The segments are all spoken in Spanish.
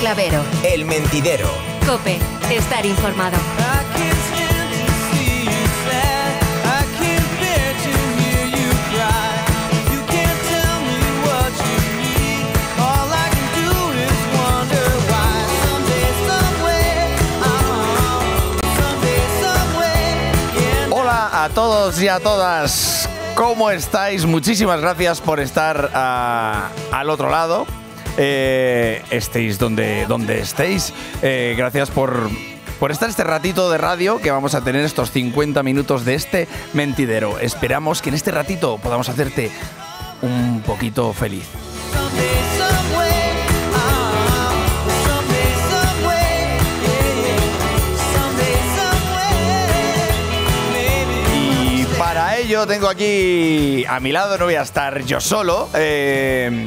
Clavero. El mentidero. Cope, estar informado. Hola a todos y a todas. ¿Cómo estáis? Muchísimas gracias por estar ah, al otro lado, eh, estéis donde, donde estéis. Eh, gracias por por estar este ratito de radio que vamos a tener estos 50 minutos de este mentidero. Esperamos que en este ratito podamos hacerte un poquito feliz. Y Para ello tengo aquí a mi lado, no voy a estar yo solo, eh,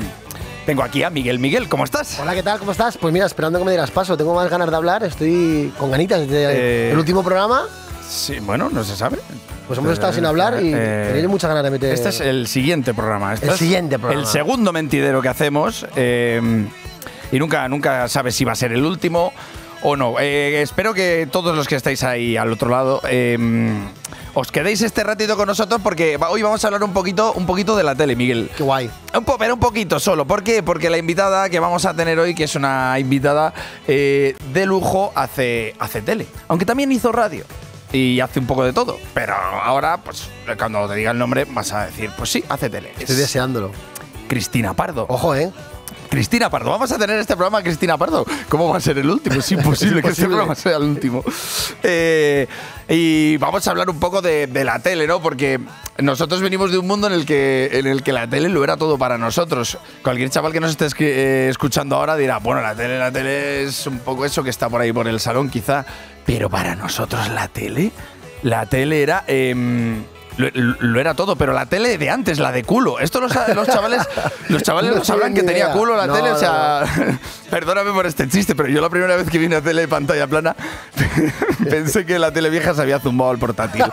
tengo aquí a Miguel. Miguel, ¿cómo estás? Hola, ¿qué tal? ¿Cómo estás? Pues mira, esperando que me dieras paso. Tengo más ganas de hablar, estoy con ganitas desde eh, el último programa. Sí, bueno, no se sabe. Pues hemos estado sin eh, hablar y tenéis eh, muchas ganas de meter. Este es el siguiente programa. Este el siguiente programa. El segundo mentidero que hacemos. y nunca, nunca sabes si va a ser el último o no. espero que todos los que estáis ahí al otro lado os quedéis este ratito con nosotros porque hoy vamos a hablar un poquito, un poquito de la tele, Miguel. Qué guay. Un pero un poquito solo. ¿Por qué? Porque la invitada que vamos a tener hoy, que es una invitada eh, de lujo, hace, hace tele. Aunque también hizo radio y hace un poco de todo. Pero ahora, pues cuando te diga el nombre, vas a decir, pues sí, hace tele. Estoy deseándolo. Cristina Pardo. Ojo, ¿eh? Cristina Pardo. Vamos a tener este programa Cristina Pardo. ¿Cómo va a ser el último? Es imposible, que este programa sea el último. Eh, y vamos a hablar un poco de, la tele, ¿no? Porque nosotros venimos de un mundo en el que, en el que la tele lo era todo para nosotros. Cualquier chaval que nos esté eh, escuchando ahora dirá, bueno, la tele, la tele es un poco eso que está por ahí por el salón, quizá. Pero para nosotros la tele, la tele era... Em, lo, era todo, pero la tele de antes, la de culo. Esto los, los chavales, los chavales nos hablan que tenía culo la tele. o sea, perdóname por este chiste, pero yo la primera vez que vine a tele de pantalla plana pensé que la tele vieja se había zumbado al portátil.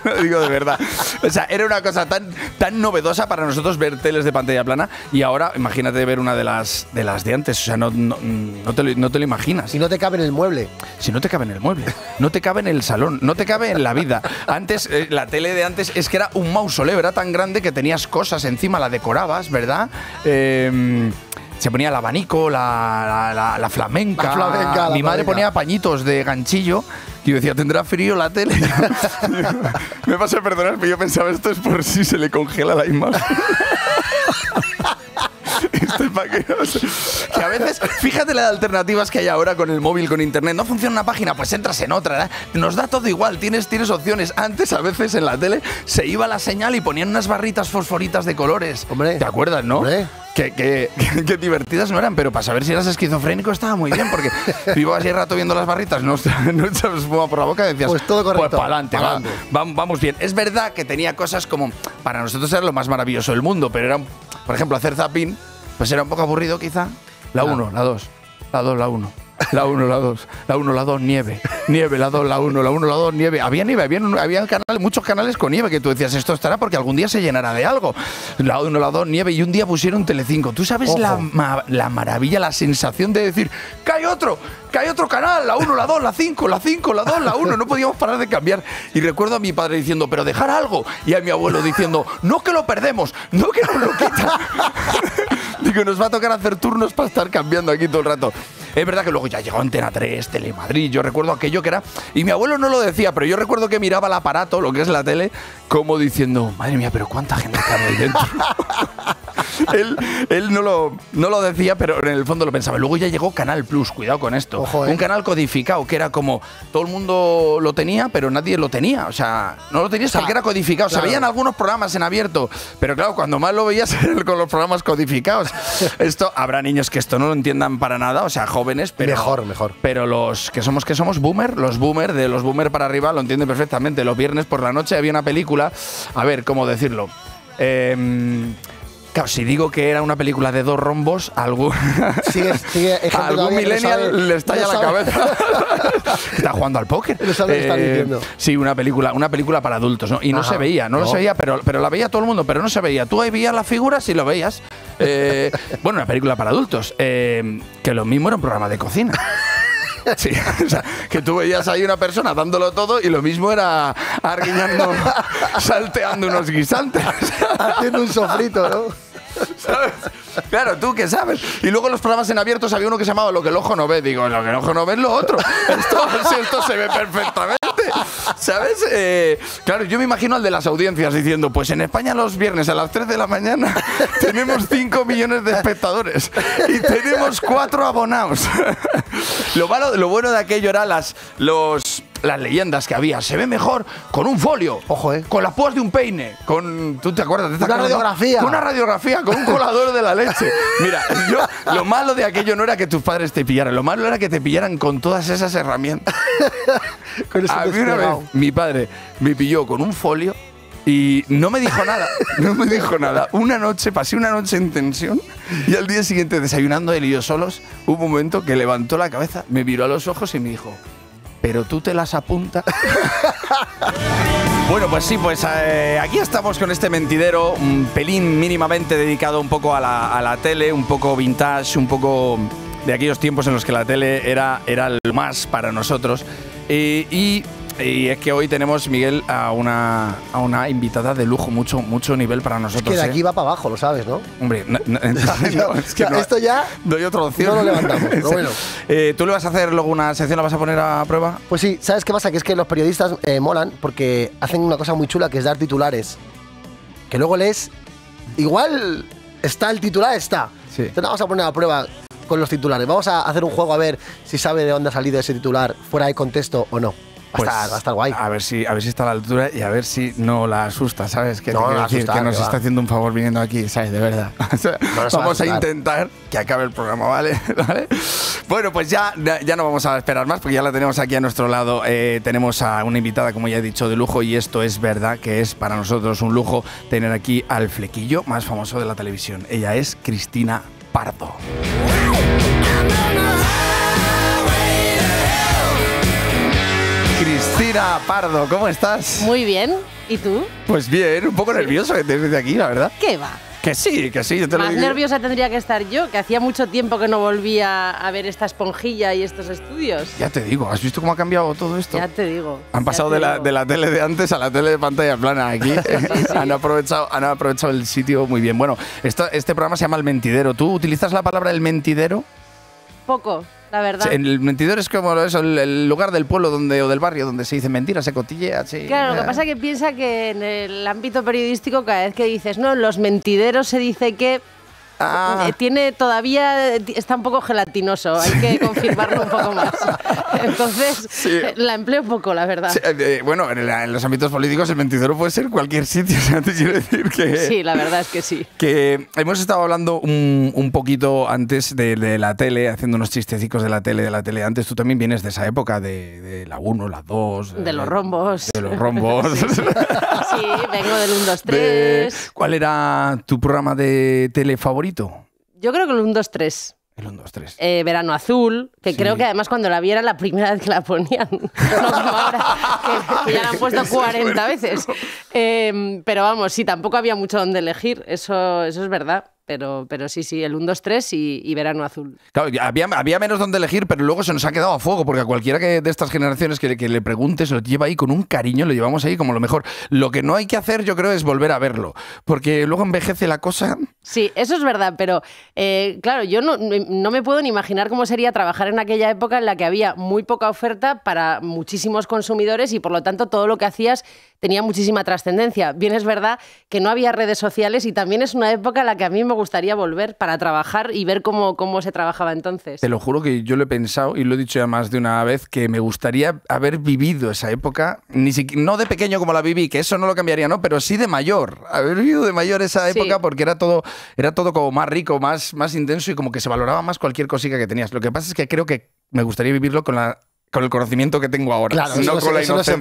lo digo de verdad. O sea, era una cosa tan, tan novedosa para nosotros ver teles de pantalla plana y ahora imagínate ver una de las de, las de antes. O sea, no, te lo, no te lo imaginas. Si no te cabe en el mueble. Si no te cabe en el mueble. No te cabe en el salón. No te cabe en la vida. Antes eh, la tele de antes es que era un mausoleo, era tan grande que tenías cosas encima, la decorabas, ¿verdad? Em, se ponía el abanico, la, la, flamenca. Mi madre ponía pañitos de ganchillo y yo decía, ¿tendrá frío la tele? Me pasa a perdonar, pero yo pensaba, esto es por si se le congela la imagen. que, a veces, fíjate las alternativas que hay ahora con el móvil, con internet. No funciona una página, pues entras en otra. Nos da todo igual, tienes, tienes opciones. Antes, a veces en la tele, se iba la señal y ponían unas barritas fosforitas de colores. Hombre. ¿Te acuerdas, no? Que, que, divertidas no eran, pero para saber si eras esquizofrénico estaba muy bien, porque vivo así rato viendo las barritas, no, echabas por la boca y decías, pues todo correcto. Pues para adelante, vamos bien. Es verdad que tenía cosas como, para nosotros era lo más maravilloso del mundo, pero era, por ejemplo, hacer zapping pues era un poco aburrido quizá. La 1, la 2, la 2, la 1. La 1, la 2, la 1, la 2, nieve. Nieve, la 2, la 1, la 1, la 2, nieve. Había nieve, había, muchos canales con nieve que tú decías, esto estará porque algún día se llenará de algo. La 1, la 2, nieve. Y un día pusieron Telecinco. ¿Tú sabes la, maravilla, la sensación de decir, que hay otro, que hay otro canal, la 1, la 2, la 5, la 5, la 2, la 1. No podíamos parar de cambiar. Y recuerdo a mi padre diciendo, pero dejar algo. Y a mi abuelo diciendo, no que lo perdemos, no que nos lo quita. Digo, nos va a tocar hacer turnos para estar cambiando aquí todo el rato. Es verdad que luego ya llegó Antena 3, Telemadrid, yo recuerdo aquello que era. Y mi abuelo no lo decía, pero yo recuerdo que miraba el aparato, lo que es la tele, como diciendo, madre mía, pero cuánta gente está ahí dentro. él, no, lo, decía, pero en el fondo lo pensaba. Luego ya llegó Canal Plus, cuidado con esto. Eh. Un canal codificado que era como todo el mundo lo tenía, pero nadie lo tenía. O sea, no lo tenías o que era codificado. o Se veían algunos programas en abierto, pero claro, cuando más lo veías era con los programas codificados. esto habrá niños que esto no lo entiendan para nada. O sea, jóvenes, pero. Mejor, mejor. Pero los que somos que somos boomer, los boomer, de los boomer para arriba, lo entienden perfectamente. Los viernes por la noche había una película. A ver, ¿cómo decirlo? Em, claro, si digo que era una película de dos rombos, algún, sigue, sigue algún millennial le estalla la cabeza. está jugando al póker. Eh, sí, una película, una película para adultos, Y no se veía, no, lo se veía, pero, pero la veía todo el mundo, pero no se veía. Tú ahí veías la figura y lo veías. Eh, bueno, una película para adultos. Eh, que lo mismo era un programa de cocina. Sí, o sea, que tú veías ahí una persona dándolo todo y lo mismo era arguiñando, salteando unos guisantes. Haciendo un sofrito, ¿no? ¿Sabes? Claro, tú que sabes. Y luego los programas en abiertos había uno que se llamaba Lo que el ojo no ve. Digo, lo que el ojo no ve es lo otro. Esto, se ve perfectamente. ¿Sabes? Eh, claro, yo me imagino al de las audiencias diciendo, pues en España los viernes a las 3 de la mañana tenemos 5 millones de espectadores y tenemos 4 abonados. lo, malo, lo bueno de aquello era las, los, las leyendas que había. Se ve mejor con un folio. Ojo, eh. Con las púas de un peine. Con. ¿Tú te acuerdas de Una radiografía. Con una radiografía, con un colador de la Mira, lo malo de aquello no era que tus padres te pillaran, lo malo era que te pillaran con todas esas herramientas. A mí una vez, mi padre me pilló con un folio y no me dijo nada, no me dijo nada. Una noche, pasé una noche en tensión y al día siguiente, desayunando él y yo solos, hubo un momento que levantó la cabeza, me miró a los ojos y me dijo, pero tú te las apuntas. bueno, pues sí, pues eh, aquí estamos con este mentidero, un pelín mínimamente dedicado un poco a la, a la, tele, un poco vintage, un poco de aquellos tiempos en los que la tele era, era lo más para nosotros. Eh, y y es que hoy tenemos, Miguel, a una, a una invitada de lujo, mucho, mucho nivel para nosotros. Es que de ¿eh? aquí va para abajo, lo sabes, ¿no? Hombre, no, es que esto ya. Doy otra opción. No lo levantamos, pero bueno. Eh, ¿Tú le vas a hacer luego una sección, la vas a poner a prueba? Pues sí, ¿sabes qué pasa? Que es que los periodistas eh, molan porque hacen una cosa muy chula que es dar titulares. Que luego lees. Igual está el titular, está. Sí. Entonces vamos a poner a prueba con los titulares. Vamos a hacer un juego a ver si sabe de dónde ha salido ese titular, fuera de contexto o no. Pues, va, guay. A ver, si, a ver si está a la altura y a ver si no la asusta, ¿sabes? Que, decir, que nos está haciendo un favor viniendo aquí, ¿sabes? De verdad. vamos a, intentar que acabe el programa, ¿vale? Bueno, pues ya, ya no vamos a esperar más porque ya la tenemos aquí a nuestro lado. Eh, tenemos a una invitada, como ya he dicho, de lujo y esto es verdad que es para nosotros un lujo tener aquí al flequillo más famoso de la televisión. Ella es Cristina Pardo. Cristina Pardo, ¿cómo estás? Muy bien, ¿y tú? Pues bien, un poco nervioso desde aquí, la verdad. ¿Qué va? Que sí, que sí. Yo te Más lo digo. nerviosa tendría que estar yo, que hacía mucho tiempo que no volvía a ver esta esponjilla y estos estudios. Ya te digo, ¿has visto cómo ha cambiado todo esto? Ya te digo. Han pasado de la, tele de antes a la tele de pantalla plana aquí. Han, aprovechado, han aprovechado el sitio muy bien. Bueno, este programa se llama El Mentidero. ¿Tú utilizas la palabra El Mentidero? Poco. La verdad. El mentidor es como eso, el lugar del pueblo donde, o del barrio donde se dice mentiras, se cotillea. Sí. Claro, lo que pasa es que piensa que en el ámbito periodístico, cada vez que dices, no, los mentideros se dice que Ah. Eh, tiene todavía, eh, está un poco gelatinoso, hay que confirmarlo un poco más. Entonces, eh, la empleo poco, la verdad. bueno, en, los ámbitos políticos el mentidero puede ser cualquier sitio, Sí, la verdad es que sí. Que hemos estado hablando un, poquito antes de, la tele, haciendo unos chistecicos de la tele, de la tele. Antes tú también vienes de esa época de, la 1, la 2... De los rombos. De los rombos. sí, vengo del 1, 2, 3... ¿Cuál era tu programa de tele favorito? Yo creo que el 1, 2, 3. El 1, 2, 3. Verano Azul, que creo que además cuando la vi era la primera vez que la ponían. No como ahora, que, ya la han puesto 40 veces. Em, pero vamos, sí, tampoco había mucho donde elegir, eso es verdad. Pero, sí, sí, el 1, 2, 3 y, verano azul. Claro, había, menos donde elegir, pero luego se nos ha quedado a fuego, porque a cualquiera de estas generaciones que, que le preguntes, lo lleva ahí con un cariño, lo llevamos ahí como lo mejor. Lo que no hay que hacer, yo creo, es volver a verlo, porque luego envejece la cosa. Sí, eso es verdad, pero eh, claro, yo no, no me puedo ni imaginar cómo sería trabajar en aquella época en la que había muy poca oferta para muchísimos consumidores y por lo tanto todo lo que hacías tenía muchísima trascendencia. Bien es verdad que no había redes sociales y también es una época a la que a mí me gustaría volver para trabajar y ver cómo, cómo se trabajaba entonces. Te lo juro que yo lo he pensado y lo he dicho ya más de una vez que me gustaría haber vivido esa época, ni no de pequeño como la viví, que eso no lo cambiaría, no, pero sí de mayor, haber vivido de mayor esa época porque era todo, era todo como más rico, más, más intenso y como que se valoraba más cualquier cosita que tenías. Lo que pasa es que creo que me gustaría vivirlo con la con el conocimiento que tengo ahora. no, con la eso no se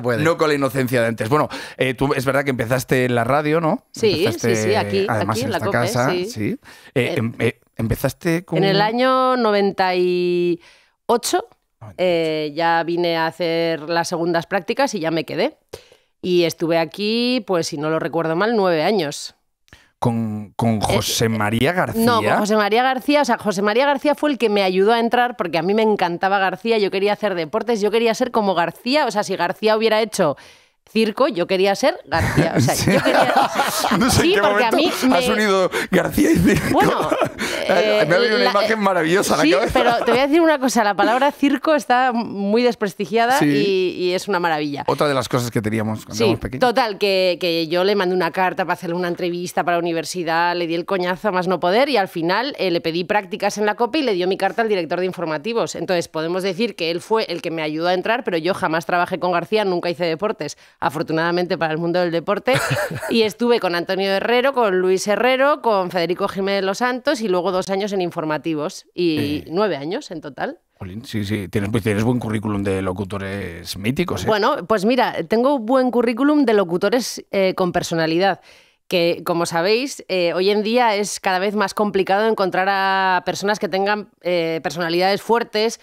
puede. no con la inocencia de antes. Bueno, eh, tú es verdad que empezaste en la radio, ¿no? Sí, sí, sí, aquí, en, la casa. Sí. Eh, em, eh, empezaste con... En el año 98 ya vine a hacer las segundas prácticas y ya me quedé. Y estuve aquí, pues si no lo recuerdo mal, nueve años con, eh, José eh, María García. No, con José María García. O sea, José María García fue el que me ayudó a entrar porque a mí me encantaba García. Yo quería hacer deportes, yo quería ser como García. O sea, si García hubiera hecho circo, yo quería ser García. sí. porque a mí me... García y circo. Bueno, eh, me ha venido una imagen eh, maravillosa pero te voy a decir una cosa. La palabra circo está muy desprestigiada y, es una maravilla. Otra de las cosas que teníamos cuando Total, que, yo le mandé una carta para hacerle una entrevista para la universidad, le di el coñazo más no poder y al final eh, le pedí prácticas en la copa y le dio mi carta al director de informativos. Entonces podemos decir que él fue el que me ayudó a entrar, pero yo jamás trabajé con García, nunca hice deportes afortunadamente para el mundo del deporte. y estuve con Antonio Herrero, con Luis Herrero, con Federico Jiménez Los Santos y luego dos años en informativos y eh. nueve años en total. Sí, sí, pues, tienes, buen currículum de locutores míticos. ¿eh? Bueno, pues mira, tengo buen currículum de locutores eh, con personalidad que como sabéis, hoy en día es cada vez más complicado encontrar a personas que tengan personalidades fuertes,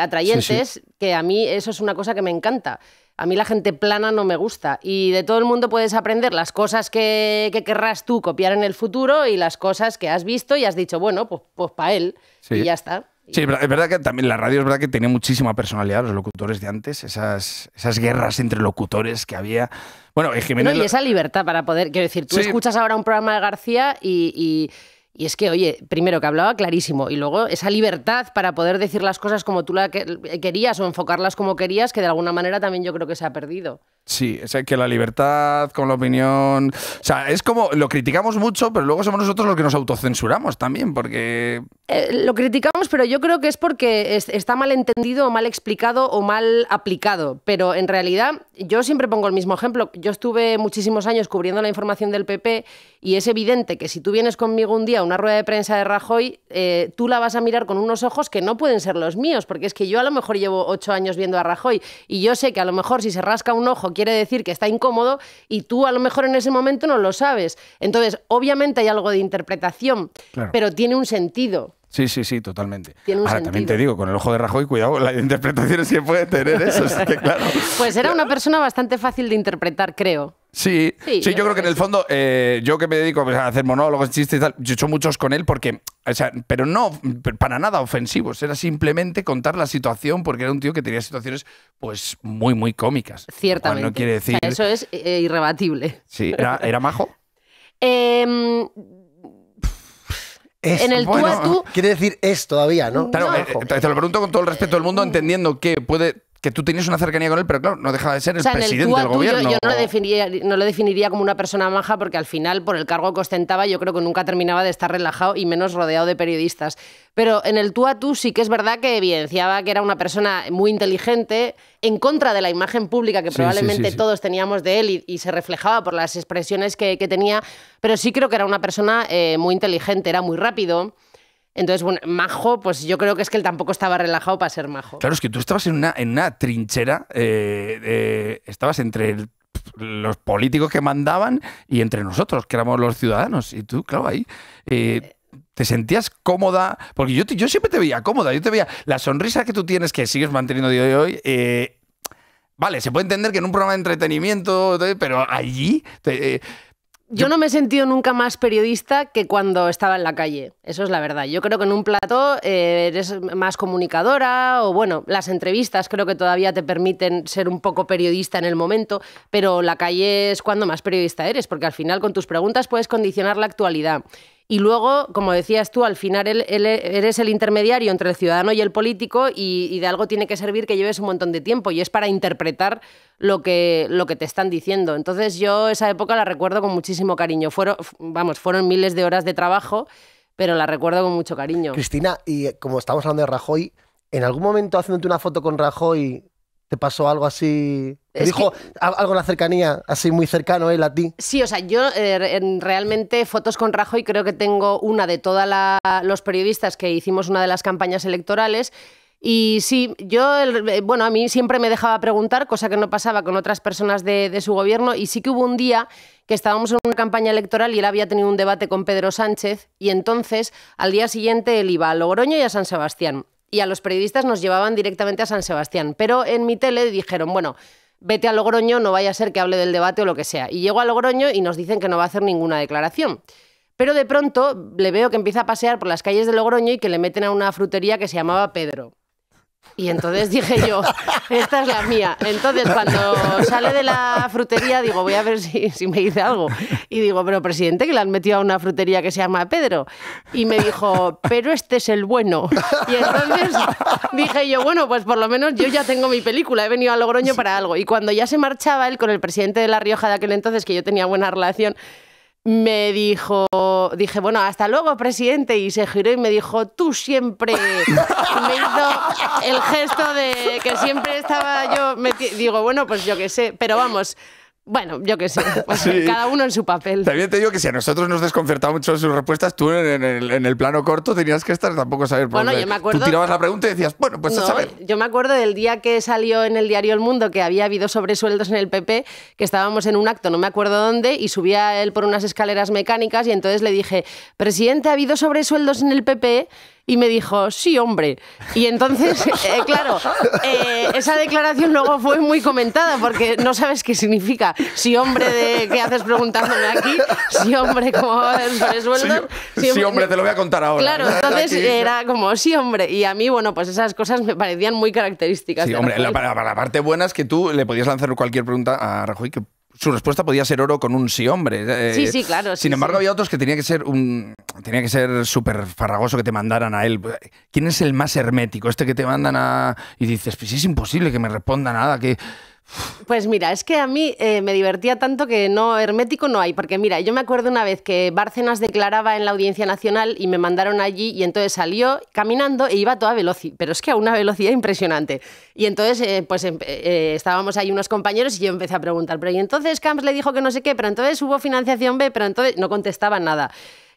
atrayentes, que a mí eso es una cosa que me encanta. A mí la gente plana no me gusta y de todo el mundo puedes aprender las cosas que, querrás tú copiar en el futuro y las cosas que has visto y has dicho, bueno, pues, pues para él y ya está. Sí, es verdad que también la radio es verdad que tenía muchísima personalidad los locutores de antes, esas, esas guerras entre locutores que había. Bueno, No, y esa libertad para poder, quiero decir, tú escuchas ahora un programa de García y y es que, oye, primero que hablaba clarísimo y luego esa libertad para poder decir las cosas como tú la querías o enfocarlas como querías, que de alguna manera también yo creo que se ha perdido. Sí, es que la libertad con la opinión. O sea, es como lo criticamos mucho, pero luego somos nosotros los que nos autocensuramos también, porque. Eh, lo criticamos, pero yo creo que es porque está mal entendido, o mal explicado o mal aplicado. Pero en realidad, yo siempre pongo el mismo ejemplo. Yo estuve muchísimos años cubriendo la información del PP y es evidente que si tú vienes conmigo un día a una rueda de prensa de Rajoy, eh, tú la vas a mirar con unos ojos que no pueden ser los míos, porque es que yo a lo mejor llevo ocho años viendo a Rajoy y yo sé que a lo mejor si se rasca un ojo quiere decir que está incómodo y tú a lo mejor en ese momento no lo sabes. Entonces, obviamente hay algo de interpretación, pero tiene un sentido. Sí, sí, sí, totalmente. Ahora, también te digo, con el ojo de Rajoy, cuidado, la interpretación que puede tener eso, Pues era una persona bastante fácil de interpretar, creo. Sí, sí, yo, creo que en el fondo, eh, yo que me dedico pues, a hacer monólogos, chistes y tal, yo he hecho muchos con él porque, o sea, pero no para nada ofensivos, era simplemente contar la situación porque era un tío que tenía situaciones pues muy, muy cómicas. Ciertamente. No quiere decir... eso es eh, irrebatible. Sí, era, era majo. eh, en el bueno, tú a Quiere decir es todavía, ¿no? Eh, eh, te lo pregunto con todo el respeto del mundo, mm. entendiendo que puede que tú tenías una cercanía con él, pero claro, no dejaba de ser el presidente del gobierno. Yo, no, lo definiría, no lo definiría como una persona maja porque al final, por el cargo que ostentaba, yo creo que nunca terminaba de estar relajado y menos rodeado de periodistas. Pero en el tú a tú sí que es verdad que evidenciaba que era una persona muy inteligente, en contra de la imagen pública que probablemente todos teníamos de él y, se reflejaba por las expresiones que, tenía, pero sí creo que era una persona eh, muy inteligente, era muy rápido. Entonces, bueno, majo, pues yo creo que es que él tampoco estaba relajado para ser majo. Claro, es que tú estabas en una, trinchera, eh, estabas entre los políticos que mandaban y entre nosotros, que éramos los ciudadanos. Y tú, claro, ahí. Eh, te sentías cómoda, porque yo, yo siempre te veía cómoda, yo te veía la sonrisa que tú tienes, que sigues manteniendo de hoy. Eh, vale, se puede entender que en un programa de entretenimiento, pero allí, te, yo, no me he sentido nunca más periodista que cuando estaba en la calle, eso es la verdad. Yo creo que en un plató eh, eres más comunicadora o bueno, las entrevistas creo que todavía te permiten ser un poco periodista en el momento, pero la calle es cuando más periodista eres, porque al final con tus preguntas puedes condicionar la actualidad. Y luego, como decías tú, al final eres el intermediario entre el ciudadano y el político y, de algo tiene que servir que lleves un montón de tiempo y es para interpretar lo que, lo que te están diciendo. Entonces yo esa época la recuerdo con muchísimo cariño. Fueron, vamos, fueron miles de horas de trabajo, pero la recuerdo con mucho cariño. Cristina, y como estamos hablando de Rajoy, ¿en algún momento haciéndote una foto con Rajoy ¿Te pasó algo así? dijo algo en la cercanía, así muy cercano él a ti? Sí, o sea, yo eh, realmente fotos con Rajoy creo que tengo una de todas los periodistas que hicimos una de las campañas electorales. Y sí, yo, eh, bueno, a mí siempre me dejaba preguntar, cosa que no pasaba con otras personas de, de, su gobierno, y sí que hubo un día que estábamos en una campaña electoral y él había tenido un debate con Pedro Sánchez, y entonces al día siguiente él iba a Logroño y a San Sebastián y a los periodistas nos llevaban directamente a San Sebastián. Pero en mi tele dijeron, bueno, vete a Logroño, no vaya a ser que hable del debate o lo que sea. Y llego a Logroño y nos dicen que no va a hacer ninguna declaración. Pero de pronto le veo que empieza a pasear por las calles de Logroño y que le meten a una frutería que se llamaba Pedro. Y entonces dije yo, esta es la mía. Entonces cuando sale de la frutería digo, voy a ver si, me dice algo. Y digo, pero presidente, que le han metido a una frutería que se llama Pedro. Y me dijo, pero este es el bueno. Y entonces dije yo, bueno, pues por lo menos yo ya tengo mi película, he venido a Logroño para algo. Y cuando ya se marchaba él con el presidente de La Rioja de aquel entonces, que yo tenía buena relación, me dijo, dije, bueno, hasta luego, presidente, y se giró y me dijo, tú siempre. me hizo el gesto de que siempre estaba yo. Digo, bueno, pues yo qué sé, pero vamos. Bueno, yo qué sé, pues, cada uno en su papel. También te digo que si a nosotros nos desconcertaba mucho sus respuestas, tú en el, plano corto tenías que estar tampoco saber por bueno, yo me acuerdo, Tú tirabas la pregunta y decías, bueno, pues a saber. Yo me acuerdo del día que salió en el diario El Mundo que había habido sobresueldos en el PP, que estábamos en un acto, no me acuerdo dónde, y subía él por unas escaleras mecánicas y entonces le dije, presidente, ha habido sobresueldos en el PP. Y me dijo, sí, hombre. Y entonces, eh, claro, eh, esa declaración luego fue muy comentada porque no sabes qué significa. Sí, hombre, de qué haces preguntándome aquí. Sí, hombre, ¿cómo vas Sí, hombre, te lo voy a contar ahora. Claro, entonces era como, sí, hombre. Y a mí, bueno, pues esas cosas me parecían muy características. Sí, hombre, la, la, parte buena es que tú le podías lanzar cualquier pregunta a Rajoy que su respuesta podía ser oro con un sí hombre. sí, eh, sí, claro. sin embargo, había otros que tenía que ser un tenía que ser súper farragoso que te mandaran a él. ¿Quién es el más hermético? Este que te mandan a y dices, pues es imposible que me responda nada, que pues mira, es que a mí eh, me divertía tanto que no hermético no hay, porque mira, yo me acuerdo una vez que Bárcenas declaraba en la Audiencia Nacional y me mandaron allí y entonces salió caminando e iba a toda velocidad, pero es que a una velocidad impresionante. Y entonces eh, pues em, eh, estábamos ahí unos compañeros y yo empecé a preguntar, pero y entonces Camps le dijo que no sé qué, pero entonces hubo financiación B, pero entonces no contestaba nada.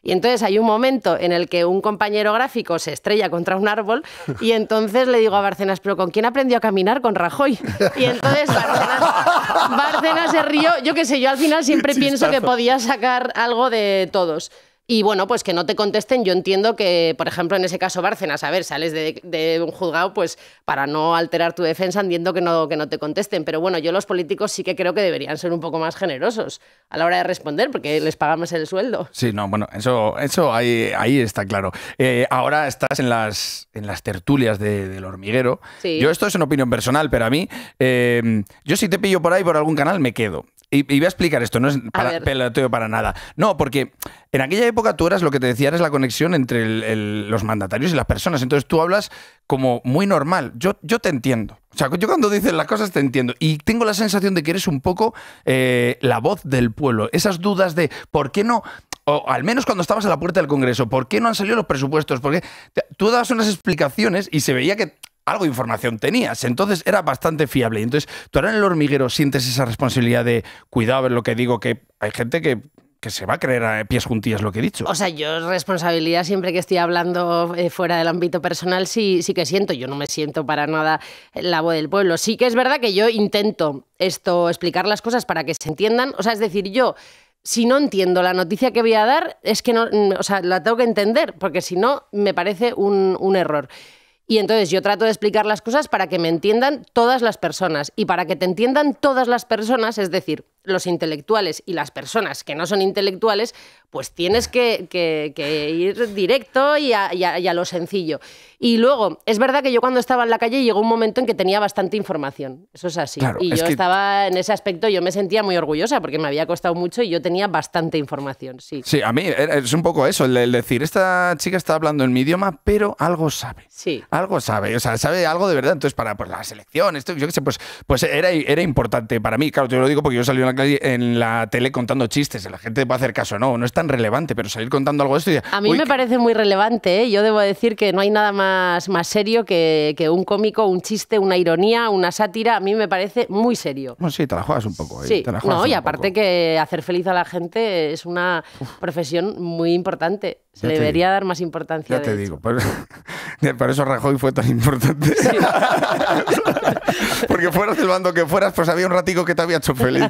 Y entonces hay un momento en el que un compañero gráfico se estrella contra un árbol y entonces le digo a Barcenas, pero ¿con quién aprendió a caminar? Con Rajoy. Y entonces Barcenas, se rió. Yo qué sé, yo al final siempre pienso que podía sacar algo de todos. Y bueno, pues que no te contesten, yo entiendo que, por ejemplo, en ese caso Bárcenas, a ver, sales de, un juzgado, pues para no alterar tu defensa, entiendo que no, que no te contesten, pero bueno, yo los políticos sí que creo que deberían ser un poco más generosos a la hora de responder, porque les pagamos el sueldo. Sí, no, bueno, eso, eso ahí, ahí está claro. Eh, ahora estás en las, en las tertulias del hormiguero. Yo esto es una opinión personal, pero a mí, eh, yo si te pillo por ahí por algún canal, me quedo. Y, voy a explicar esto, no es para, peloteo para nada. No, porque en aquella época tú eras lo que te decía, eres la conexión entre los mandatarios y las personas. Entonces tú hablas como muy normal. Yo, yo te entiendo. O sea, yo cuando dices las cosas te entiendo. Y tengo la sensación de que eres un poco eh, la voz del pueblo. Esas dudas de por qué no. O al menos cuando estabas a la puerta del Congreso, ¿por qué no han salido los presupuestos? Porque tú dabas unas explicaciones y se veía que algo de información tenías. Entonces era bastante fiable. Entonces, tú ahora en el hormiguero sientes esa responsabilidad de cuidado, a lo que digo, que hay gente que que se va a creer a pies juntillas lo que he dicho. O sea, yo responsabilidad siempre que estoy hablando eh, fuera del ámbito personal sí, sí que siento. Yo no me siento para nada la voz del pueblo. Sí que es verdad que yo intento esto, explicar las cosas para que se entiendan. O sea, es decir, yo si no entiendo la noticia que voy a dar, es que no, mm, o sea, la tengo que entender, porque si no, me parece un, un error. Y entonces yo trato de explicar las cosas para que me entiendan todas las personas y para que te entiendan todas las personas, es decir, los intelectuales y las personas que no son intelectuales, pues tienes que, ir directo y a, lo sencillo. Y luego, es verdad que yo cuando estaba en la calle llegó un momento en que tenía bastante información, eso es así. y yo estaba en ese aspecto, yo me sentía muy orgullosa porque me había costado mucho y yo tenía bastante información, sí. Sí, a mí es un poco eso, el decir, esta chica está hablando en mi idioma, pero algo sabe. Sí. Algo sabe, o sea, sabe algo de verdad. Entonces, para pues, la selección, esto, yo qué sé, pues, pues era, era importante para mí. Claro, yo lo digo porque yo salí en en la tele contando chistes. La gente va a hacer caso, no, no es tan relevante, pero salir contando algo de esto. Y, a mí me parece muy relevante. ¿eh? Yo debo decir que no hay nada más, más serio que, un cómico, un chiste, una ironía, una sátira. A mí me parece muy serio. Bueno, sí, te la juegas un poco. no, y aparte que hacer feliz a la gente es una profesión muy importante. Se le debería dar más importancia. Ya te digo, por, eso Rajoy fue tan importante. Porque fueras el bando que fueras, pues había un ratico que te había hecho feliz.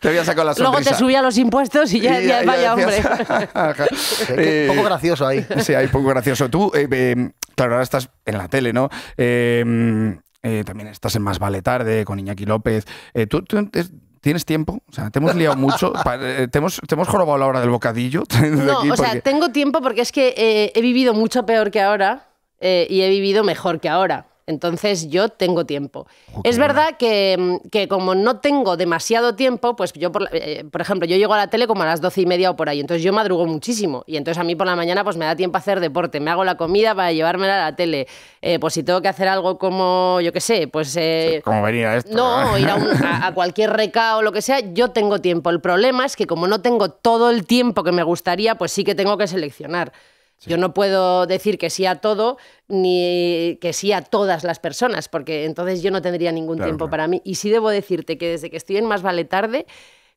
Te había sacado la sonrisa. Luego te subía los impuestos y ya, vaya hombre. poco gracioso ahí. Sí, hay poco gracioso. Tú, eh, eh, claro, ahora estás en la tele, ¿no? Eh, también estás en Más Vale Tarde con Iñaki López. tú, tú ¿Tienes tiempo? O sea, te hemos liado mucho. Eh, ¿Te hemos, jorobado la hora del bocadillo? No, o sea, tengo tiempo porque es que eh, he vivido mucho peor que ahora eh, y he vivido mejor que ahora. Entonces yo tengo tiempo. es verdad que, como no tengo demasiado tiempo, pues yo, eh, por, ejemplo, yo llego a la tele como a las doce y media o por ahí, entonces yo madrugo muchísimo y entonces a mí por la mañana pues me da tiempo a hacer deporte, me hago la comida para llevármela a la tele, eh, pues si tengo que hacer algo como, yo qué sé, pues... Eh, como venía esto. No, ir a, cualquier recao o lo que sea, yo tengo tiempo. El problema es que como no tengo todo el tiempo que me gustaría, pues sí que tengo que seleccionar. Yo no puedo decir que sí a todo ni que sí a todas las personas, porque entonces yo no tendría ningún tiempo para mí. Y sí debo decirte que desde que estoy en Más Vale Tarde,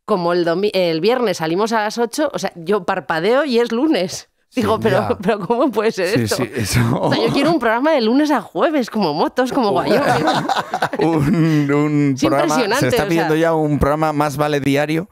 como el, el viernes salimos a las 8, o sea, yo parpadeo y es lunes. Digo, pero, pero ¿cómo puede ser esto? eso. O sea, yo quiero un programa de lunes a jueves, como motos, como oh. guayón. un, programa, impresionante, Se está pidiendo ya un programa más vale diario.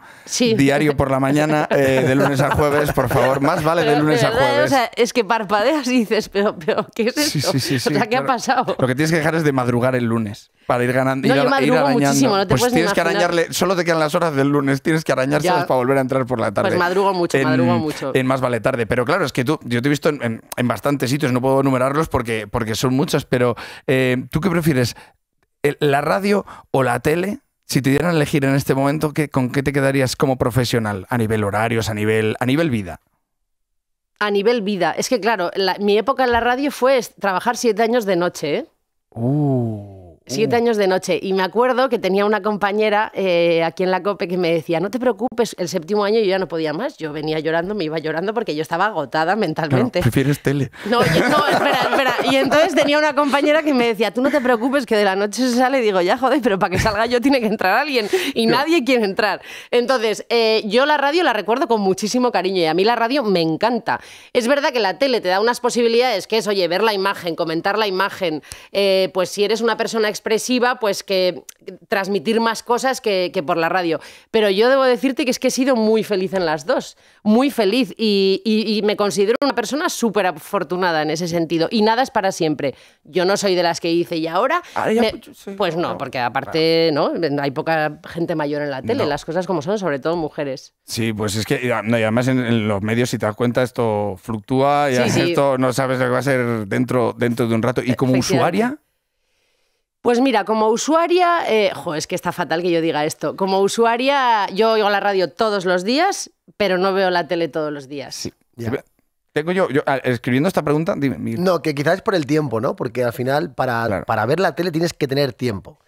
Diario por la mañana, eh, de lunes a jueves, por favor. Más vale de lunes a jueves. O sea, es que parpadeas y dices, pero, pero ¿qué es esto? o sea, ¿qué ha pasado? Lo que tienes que dejar es de madrugar el lunes para ir ganando. No, ir, yo muchísimo, no te pues tienes que arañarle, solo te quedan las horas del lunes, tienes que arañárselas para volver a entrar por la pues tarde. Pues madrugo mucho, en, madrugo mucho. En más vale tarde, pero claro, es que tú, yo te he visto en, bastantes sitios, no puedo enumerarlos porque, porque son muchos, pero eh, ¿tú qué prefieres? ¿La radio o la tele? Si te dieran a elegir en este momento, ¿con qué te quedarías como profesional? A nivel horarios, a nivel, a nivel vida a nivel vida. Es que, claro, mi época en la radio fue trabajar siete años de noche. ¿eh? Uh. Siete mm. años de noche. Y me acuerdo que tenía una compañera eh, aquí en la COPE que me decía, no te preocupes, el séptimo año yo ya no podía más. Yo venía llorando, me iba llorando porque yo estaba agotada mentalmente. prefieres tele. No, espera, espera. Y entonces tenía una compañera que me decía, tú no te preocupes que de la noche se sale. Y digo, ya joder, pero para que salga yo tiene que entrar alguien. Y nadie quiere entrar. Entonces, eh, yo la radio la recuerdo con muchísimo cariño y a mí la radio me encanta. Es verdad que la tele te da unas posibilidades que es, oye, ver la imagen, comentar la imagen. Eh, pues si eres una persona expresiva, pues que transmitir más cosas que, por la radio. Pero yo debo decirte que es que he sido muy feliz en las dos, muy feliz y, me considero una persona súper afortunada en ese sentido. Y nada es para siempre. Yo no soy de las que hice y ahora... Ah, pues, pues no, porque aparte no hay poca gente mayor en la tele, las cosas como son, sobre todo mujeres. Sí, pues es que y además en, los medios, si te das cuenta, esto fluctúa y esto no sabes lo que va a ser dentro, dentro de un rato. Y como usuaria pues mira, como usuaria, eh, jo, es que está fatal que yo diga esto. Como usuaria, yo oigo la radio todos los días, pero no veo la tele todos los días. Sí. Tengo yo, ah, escribiendo esta pregunta, dime. No, que quizás es por el tiempo, ¿no? Porque al final, para, para ver la tele tienes que tener tiempo.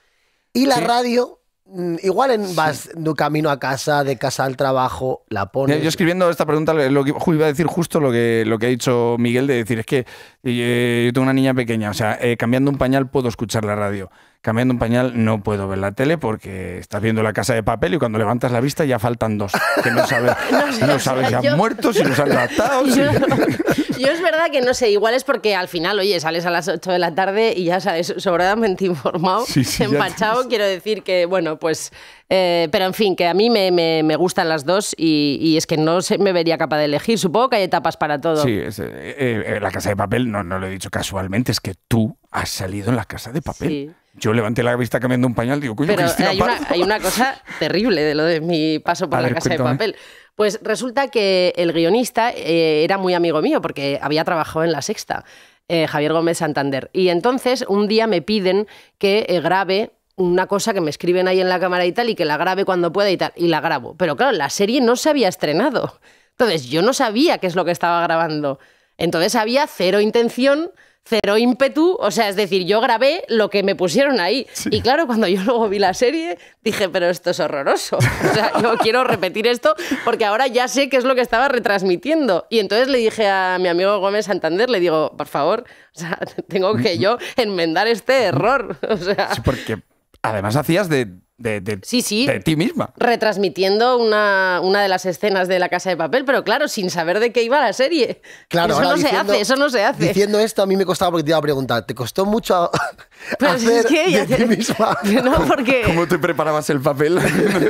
Y la radio, mm, igual en, vas de camino a casa, de casa al trabajo, la pones. Yo escribiendo esta pregunta, lo iba a decir justo lo que, lo que ha dicho Miguel, de decir, es que eh, yo tengo una niña pequeña, o sea, eh, cambiando un pañal puedo escuchar la radio. Cambiando un pañal no puedo ver la tele porque estás viendo la casa de papel y cuando levantas la vista ya faltan dos. Que no sabes, si han muerto, si los han tratado. Yo, es verdad que no sé, igual es porque al final, oye, sales a las 8 de la tarde y ya sabes, sobradamente informado, empachado. Quiero decir que, bueno, pues eh, pero en fin, que a mí me, gustan las dos y, es que no se, me vería capaz de elegir. Supongo que hay etapas para todo. Sí, eh, eh, la casa de papel, no, no lo he dicho casualmente, es que tú has salido en la casa de papel. Yo levanté la vista cambiando un pañal, digo, coño, hay, una, hay una, cosa terrible de lo de mi paso por la casa de papel. Pues resulta que el guionista era muy amigo mío porque había trabajado en La Sexta. Javier Gómez Santander. Y entonces un día me piden que grabe una cosa que me escriben ahí en la cámara y tal, y que la grabe cuando pueda y tal, y la grabo. Pero claro, la serie no se había estrenado. Entonces yo no sabía qué es lo que estaba grabando. Entonces había cero intención, cero ímpetu, o sea, es decir, yo grabé lo que me pusieron ahí. Y claro, cuando yo luego vi la serie, dije, pero esto es horroroso. O sea, yo quiero repetir esto porque ahora ya sé qué es lo que estaba retransmitiendo. Y entonces le dije a mi amigo Gómez Santander, le digo, por favor, tengo que yo enmendar este error. O sea, porque además hacías de, ti misma. Retransmitiendo una, una, de las escenas de La Casa de Papel, pero claro, sin saber de qué iba la serie. Claro, eso no se hace, eso no se hace. Diciendo esto a mí me costaba porque te iba a preguntar, ¿te costó mucho a, hacer es que, de ti misma? No, porque... ¿Cómo te preparabas el papel?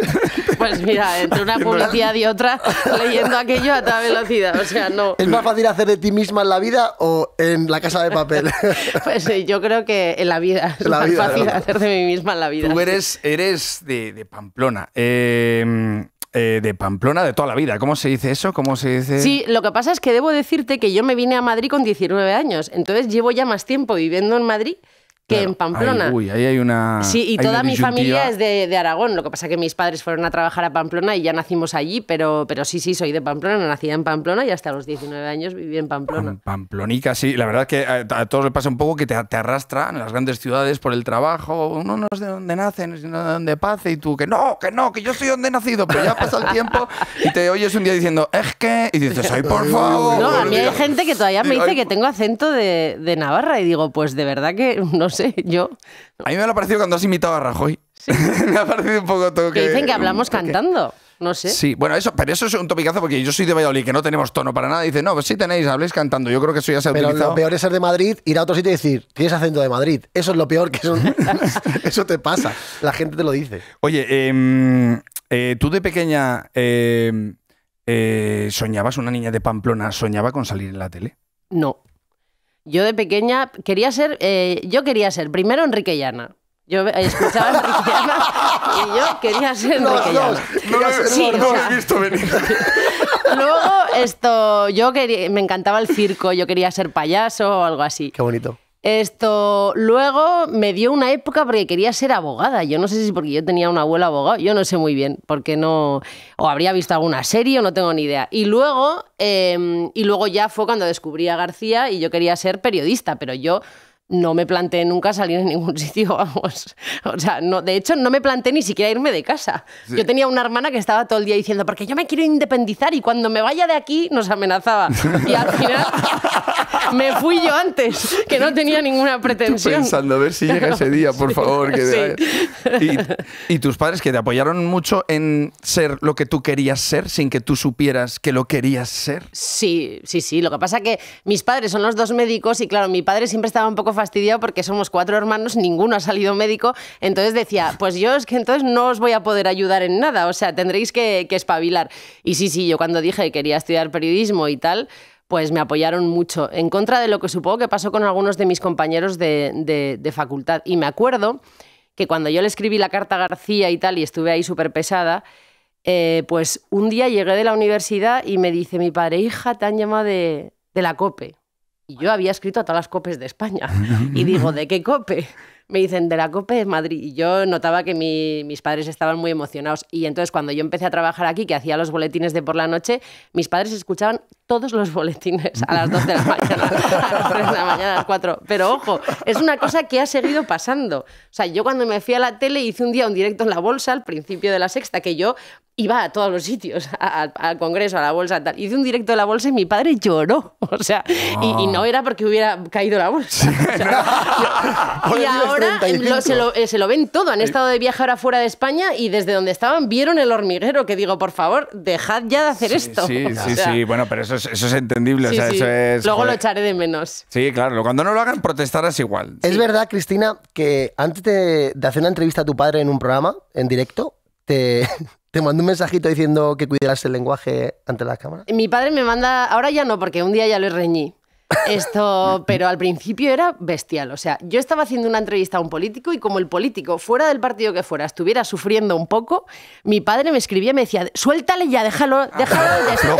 Pues mira, entre una publicidad y otra, leyendo aquello a toda velocidad. O sea, no. ¿Es más fácil hacer de ti misma en la vida o en la casa de papel? Pues yo creo que en la vida. Es más fácil hacer de mí misma en la vida. Tú eres, eres de, Pamplona. Em, eh, de Pamplona de toda la vida. ¿Cómo se dice eso? ¿Cómo se dice? Sí, lo que pasa es que debo decirte que yo me vine a Madrid con 19 años, entonces llevo ya más tiempo viviendo en Madrid que en Pamplona. uy, ahí hay una. Sí, y toda mi familia es de, Aragón. Lo que pasa es que mis padres fueron a trabajar a Pamplona y ya nacimos allí, pero, pero sí, sí, soy de Pamplona, nací en Pamplona y hasta los 19 años viví en Pamplona. Pamplonica, sí. La verdad es que eh, a, todos les pasa un poco que te, te arrastran las grandes ciudades por el trabajo. Uno no es de dónde nacen, sino de donde pase. Y tú, que no, que no, que yo soy donde he nacido, pero ya pasa el tiempo y te oyes un día diciendo, es que. Y dices, ay, por favor. No, a mí hay gente que todavía me dice que tengo acento de, de Navarra y digo, pues de verdad que no sé, yo. A mí me lo ha parecido cuando has invitado a Rajoy. me ha parecido un poco que. dicen que hablamos cantando. No sé. Sí, bueno, eso, pero eso es un topicazo porque yo soy de Valladolid, que no tenemos tono para nada. Dice, no, pues sí tenéis, habléis cantando. Yo creo que eso ya se pero Lo peor es ser de Madrid, ir a otro sitio y decir, tienes acento de Madrid. Eso es lo peor que son... eso te pasa. La gente te lo dice. Oye, em, eh, tú de pequeña em, eh, soñabas, una niña de Pamplona, ¿soñaba con salir en la tele? No. Yo de pequeña quería ser, eh, yo quería ser primero Enrique Llana. Yo escuchaba Enrique Llana y yo quería ser Enrique Llana. No, lo he visto venir. Luego, esto, yo me encantaba el circo, yo quería ser payaso o algo así. Qué bonito. Esto luego me dio una época porque quería ser abogada. Yo no sé si porque yo tenía una abuela abogada, yo no sé muy bien, porque no. O habría visto alguna serie o no tengo ni idea. Y luego, em, y luego ya fue cuando descubrí a García y yo quería ser periodista, pero yo no me planteé nunca salir en ningún sitio, vamos. O sea, no, de hecho, no me planteé ni siquiera irme de casa. Yo tenía una hermana que estaba todo el día diciendo, porque yo me quiero independizar y cuando me vaya de aquí nos amenazaba. Y al final me fui yo antes, que no tenía ninguna pretensión. pensando, a ver si llega ese día, por favor. y, tus padres que te apoyaron mucho en ser lo que tú querías ser sin que tú supieras que lo querías ser. Sí, sí, sí. Lo que pasa que mis padres son los dos médicos y claro, mi padre siempre estaba un poco fastidiado porque somos cuatro hermanos, ninguno ha salido médico. Entonces decía, pues yo es que entonces no os voy a poder ayudar en nada, o sea, tendréis que, espabilar. Y sí, sí, yo cuando dije que quería estudiar periodismo y tal, pues me apoyaron mucho, en contra de lo que supongo que pasó con algunos de mis compañeros de, facultad. Y me acuerdo que cuando yo le escribí la carta a García y tal, y estuve ahí súper pesada, eh, pues un día llegué de la universidad y me dice mi padre, hija, te han llamado de, de la COPE. Y yo había escrito a todas las copes de España. Y digo, ¿de qué cope? Me dicen, de la cope de Madrid. Y yo notaba que mis padres estaban muy emocionados. Y entonces cuando yo empecé a trabajar aquí, que hacía los boletines de por la noche, mis padres escuchaban todos los boletines a las 2 de la mañana, a las 3 de la mañana, a las 4. Pero ojo, es una cosa que ha seguido pasando. O sea, yo cuando me fui a la tele hice un día un directo en la bolsa al principio de la sexta, que yo iba a todos los sitios, al Congreso, a la bolsa, tal. Hice un directo de la bolsa y mi padre lloró. O sea, y, ah. no era porque hubiera caído la bolsa. y ahora eh, se, lo, ven todo. Han estado de viaje ahora fuera de España y desde donde estaban vieron el hormiguero. Que digo, por favor, dejad ya de hacer esto. Sí, sí, sí. Bueno, pero eso es, entendible. Luego lo echaré de menos. Sí, claro. Cuando no lo hagan, protestarás igual. Es verdad, Cristina, que antes de hacer una entrevista a tu padre en un programa, en directo, te, ¿Te mandó un mensajito diciendo que cuidaras el lenguaje ante las cámaras? Mi padre me manda, ahora ya no, porque un día ya lo reñí. Esto, pero al principio era bestial. O sea, yo estaba haciendo una entrevista a un político y como el político, fuera del partido que fuera, estuviera sufriendo un poco, mi padre me escribía y me decía, suéltale ya, déjalo, ah, déjalo,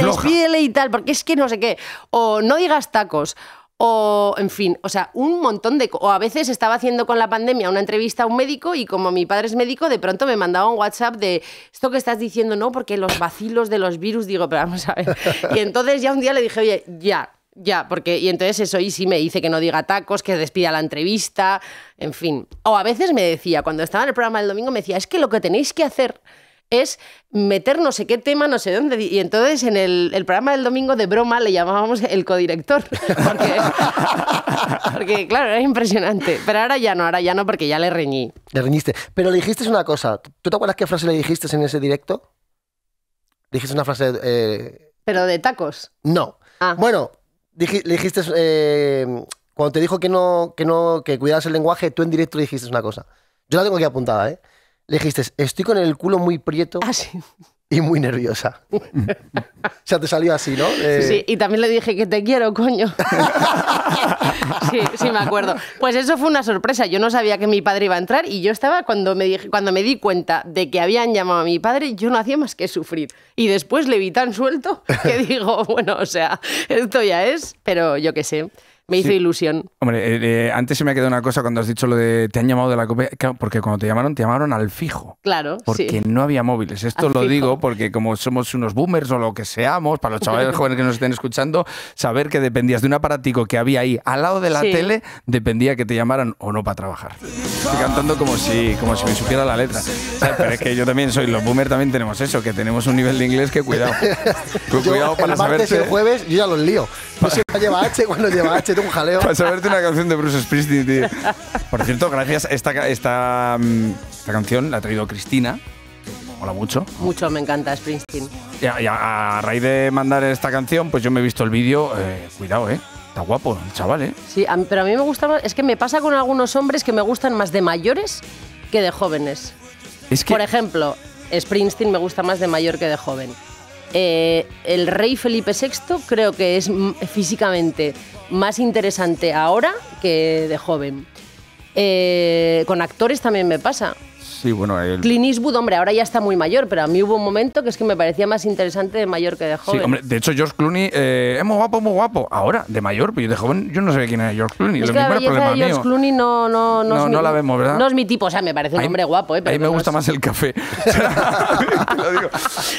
despídele y tal, porque es que no sé qué. O no digas tacos, o, en fin, o sea, un montón de... O a veces estaba haciendo con la pandemia una entrevista a un médico y como mi padre es médico, de pronto me mandaba un WhatsApp de esto que estás diciendo, no, porque los vacilos de los virus, digo, pero vamos a ver. Y entonces ya un día le dije, oye, ya, ya, porque... Y entonces eso, y sí me dice que no diga tacos, que despida la entrevista, en fin. O a veces me decía, cuando estaba en el programa del domingo, me decía, es que lo que tenéis que hacer es meter no sé qué tema, no sé dónde. Y entonces en el, programa del domingo de broma le llamábamos el codirector. Porque, porque, claro, era impresionante. Pero ahora ya no, ahora ya no, porque ya le reñí. Le reñiste. Pero le dijiste una cosa. ¿Tú te acuerdas qué frase le dijiste en ese directo? Dijiste una frase... Eh, ¿Pero de tacos? No. Ah. Bueno, le dijiste... Eh, cuando te dijo que no, que no, que cuidaras el lenguaje, tú en directo le dijiste una cosa. Yo la tengo aquí apuntada, ¿eh? Le dijiste, estoy con el culo muy prieto. Ah, y muy nerviosa. o sea, te salió así, ¿no? Eh, sí, y también le dije que te quiero, coño. sí, sí, me acuerdo. Pues eso fue una sorpresa. Yo no sabía que mi padre iba a entrar y yo estaba, cuando me, cuando me di cuenta de que habían llamado a mi padre, yo no hacía más que sufrir. Y después le vi tan suelto que digo, bueno, o sea, esto ya es, pero yo qué sé. Me hizo ilusión. Hombre, eh, eh, antes se me ha quedado una cosa cuando has dicho lo de te han llamado de la copia, porque cuando te llamaron, te llamaron al fijo. Claro. Porque no había móviles. Esto lo digo porque como somos unos boomers o lo que seamos, para los chavales jóvenes que nos estén escuchando, saber que dependías de un aparatico que había ahí al lado de la tele, dependía que te llamaran o no para trabajar. Estoy cantando como si, como si me supiera la letra. Pero es que yo también soy, los boomers también tenemos eso, que tenemos un nivel de inglés que cuidado. cuidado para el martes y el jueves yo ya los lío. No sé lleva H, cuando lleva un jaleo. Para saberte una canción de Bruce Springsteen, tío. Por cierto, gracias. Esta, esta, mm, esta canción la ha traído Cristina. Hola mucho. Mucho, me encanta Springsteen. Y a, raíz de mandar esta canción, pues yo me he visto el vídeo. Eh, cuidado, ¿eh? Está guapo el chaval, ¿eh? Sí, pero a mí me gusta más. Es que me pasa con algunos hombres que me gustan más de mayores que de jóvenes. Es que... Por ejemplo, Springsteen me gusta más de mayor que de joven. Eh, el rey Felipe VI creo que es físicamente más interesante ahora que de joven. Eh, con actores también me pasa. Sí, bueno, el... Clint hombre, ahora ya está muy mayor, pero a mí hubo un momento que es que me parecía más interesante de mayor que de joven. Sí, hombre, de hecho, George Clooney eh, es muy guapo, muy guapo. Ahora, de mayor, pero pues de joven yo no sé quién es George Clooney. que problema de George Clooney no, no, no, es mi, la vemos, ¿verdad? No es mi tipo, o sea, me parece un hombre guapo, ¿eh? Pero a mí me gusta más el café. lo digo.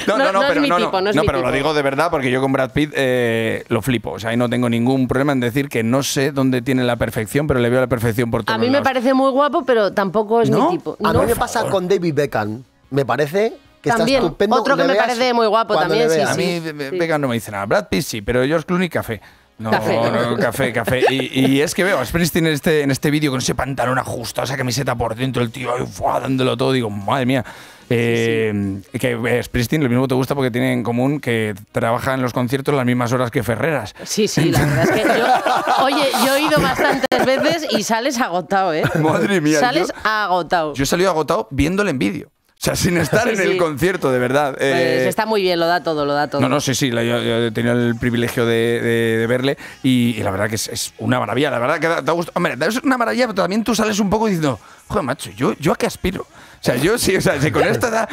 No, no, no, pero, tipo, no, pero lo digo de verdad porque yo con Brad Pitt eh, lo flipo. O sea, ahí no tengo ningún problema en decir que no sé dónde tiene la perfección, pero le veo la perfección por todos A mí me parece muy guapo, pero tampoco es mi tipo. no pasa con David Beckham. Me parece que está estupendo. Otro que me parece muy guapo también, A mí Beckham no me dice nada. Brad Pitt sí, pero George Clooney café. No, café. café, café. Y, es que veo a Springsteen en este, en este vídeo con ese pantalón ajustado, esa camiseta por dentro, el tío ahí, dándolo todo. Digo, madre mía. Eh, es eh, lo mismo te gusta porque tiene en común que trabaja en los conciertos las mismas horas que Ferreras. Sí, sí, la verdad es que yo, Oye, yo he ido bastantes veces y sales agotado, ¿eh? Madre mía. Sales agotado. Yo he salido agotado viéndole en vídeo. O sea, sin estar en el concierto, de verdad. Pues eh, está muy bien, lo da todo, lo da todo. No, no, sí, sí, yo, tenía el privilegio de, verle y, la verdad que es, una maravilla, la verdad que da, gusto. Hombre, es una maravilla, pero también tú sales un poco diciendo, joder, macho, yo, yo a qué aspiro. O sea, yo sí, o sea, con esta edad,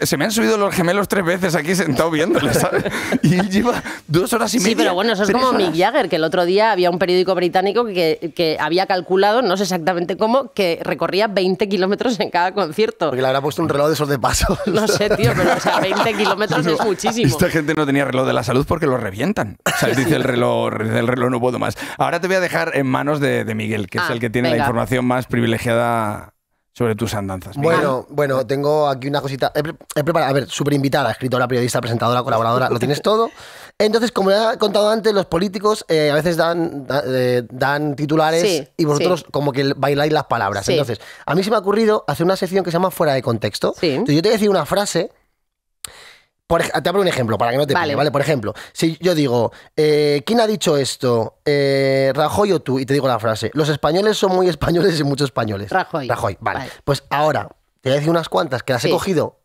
se me han subido los gemelos tres veces aquí sentado viéndole, ¿sabes? Y lleva dos horas y media. Sí, pero bueno, eso es como Mick Jagger, que el otro día había un periódico británico que, que había calculado, no sé exactamente cómo, que recorría 20 kilómetros en cada concierto. Porque le habrá puesto un reloj de esos de paso. No sé, tío, pero o sea, 20 kilómetros es muchísimo. Esta gente no tenía reloj de la salud porque lo revientan. O sea, dice el reloj, el reloj no puedo más. Ahora te voy a dejar en manos de, Miguel, que es el ah, que tiene la información más privilegiada sobre tus andanzas. Bueno, bueno, tengo aquí una cosita. He, preparado, a ver, súper invitada, escritora, periodista, presentadora, colaboradora, lo tienes todo. Entonces, como he contado antes, los políticos eh, a veces dan, eh, dan titulares y vosotros como que bailáis las palabras. Entonces, a mí se me ha ocurrido hacer una sesión que se llama Fuera de Contexto. yo te voy a decir una frase por, te poner un ejemplo para que no te vale. ¿vale? Por ejemplo, si yo digo, eh, ¿quién ha dicho esto? Eh, ¿Rajoy o tú? Y te digo la frase, los españoles son muy españoles y muchos españoles. Rajoy. Rajoy, vale. Pues ahora, te voy a decir unas cuantas que las he cogido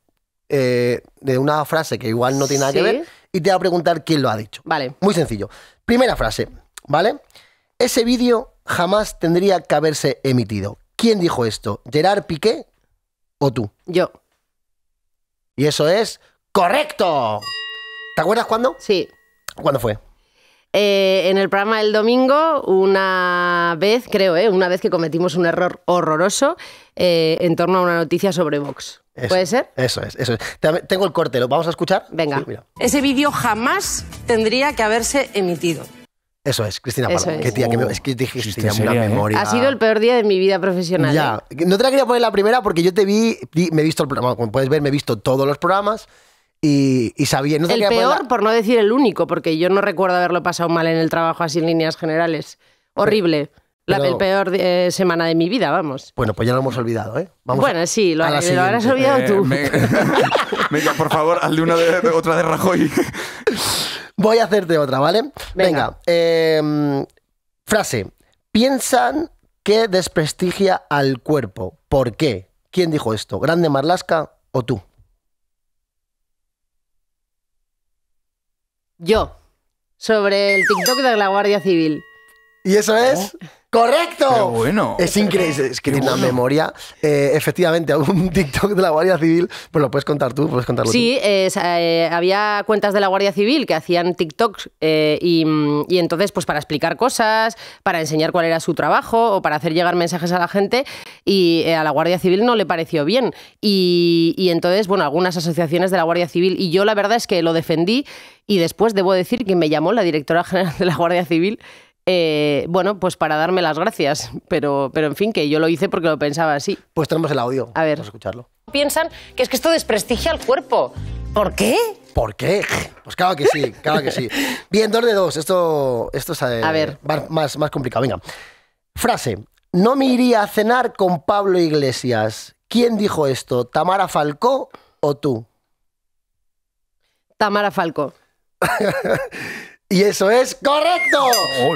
eh, de una frase que igual no tiene nada que ver y te voy a preguntar quién lo ha dicho. Vale. Muy sencillo. Primera frase, ¿vale? Ese vídeo jamás tendría que haberse emitido. ¿Quién dijo esto? ¿Gerard Piqué o tú? Yo. Y eso es Correcto. ¿Te acuerdas cuándo? Sí. ¿Cuándo fue? Eh, en el programa del domingo, una vez, creo, eh, una vez que cometimos un error horroroso eh, en torno a una noticia sobre Vox. ¿Puede ser? Eso es, eso es. Tengo el corte, ¿lo vamos a escuchar? Venga. Ese vídeo jamás tendría que haberse emitido. Eso es, Cristina Paloma. Es. Qué tía, que me, uh. es que dijiste una memoria. Ha sido el peor día de mi vida profesional. Ya. No te la quería poner la primera porque yo te vi, me he visto el programa, como puedes ver, me he visto todos los programas y, sabía. el peor, por no decir el único, porque yo no recuerdo haberlo pasado mal en el trabajo así en líneas generales. Horrible. la el peor eh, semana de mi vida, vamos. Bueno, pues ya lo hemos olvidado, ¿eh? bueno, sí, lo, habrás olvidado eh, tú. Venga, por favor, hazle una de, otra de Rajoy. Voy a hacerte otra, ¿vale? Venga, em, frase. Piensan que desprestigia al cuerpo. ¿Por qué? ¿Quién dijo esto? ¿Grande Marlasca o tú? Yo. Sobre el TikTok de la Guardia Civil. ¿Y eso es? ¿Eh? ¡Correcto! bueno. Es increíble escribir la memoria. Eh, efectivamente, algún TikTok de la Guardia Civil, pues lo puedes contar tú, puedes contarlo Sí, eh, había cuentas de la Guardia Civil que hacían TikToks eh, y, entonces, pues para explicar cosas, para enseñar cuál era su trabajo o para hacer llegar mensajes a la gente y a la Guardia Civil no le pareció bien. Y, y entonces, bueno, algunas asociaciones de la Guardia Civil y yo la verdad es que lo defendí y después debo decir que me llamó la directora general de la Guardia Civil eh, bueno, pues para darme las gracias. Pero, pero en fin, que yo lo hice porque lo pensaba así. Pues tenemos el audio. A ver. Vamos a escucharlo. Piensan que es que esto desprestigia al cuerpo. ¿Por qué? ¿Por qué? Pues claro que sí, claro que sí. Bien, dos de dos. Esto, esto es eh, Más, más complicado. Venga. Frase. No me iría a cenar con Pablo Iglesias. ¿Quién dijo esto? ¿Tamara Falcó o tú? Tamara Falcó. Y eso es correcto.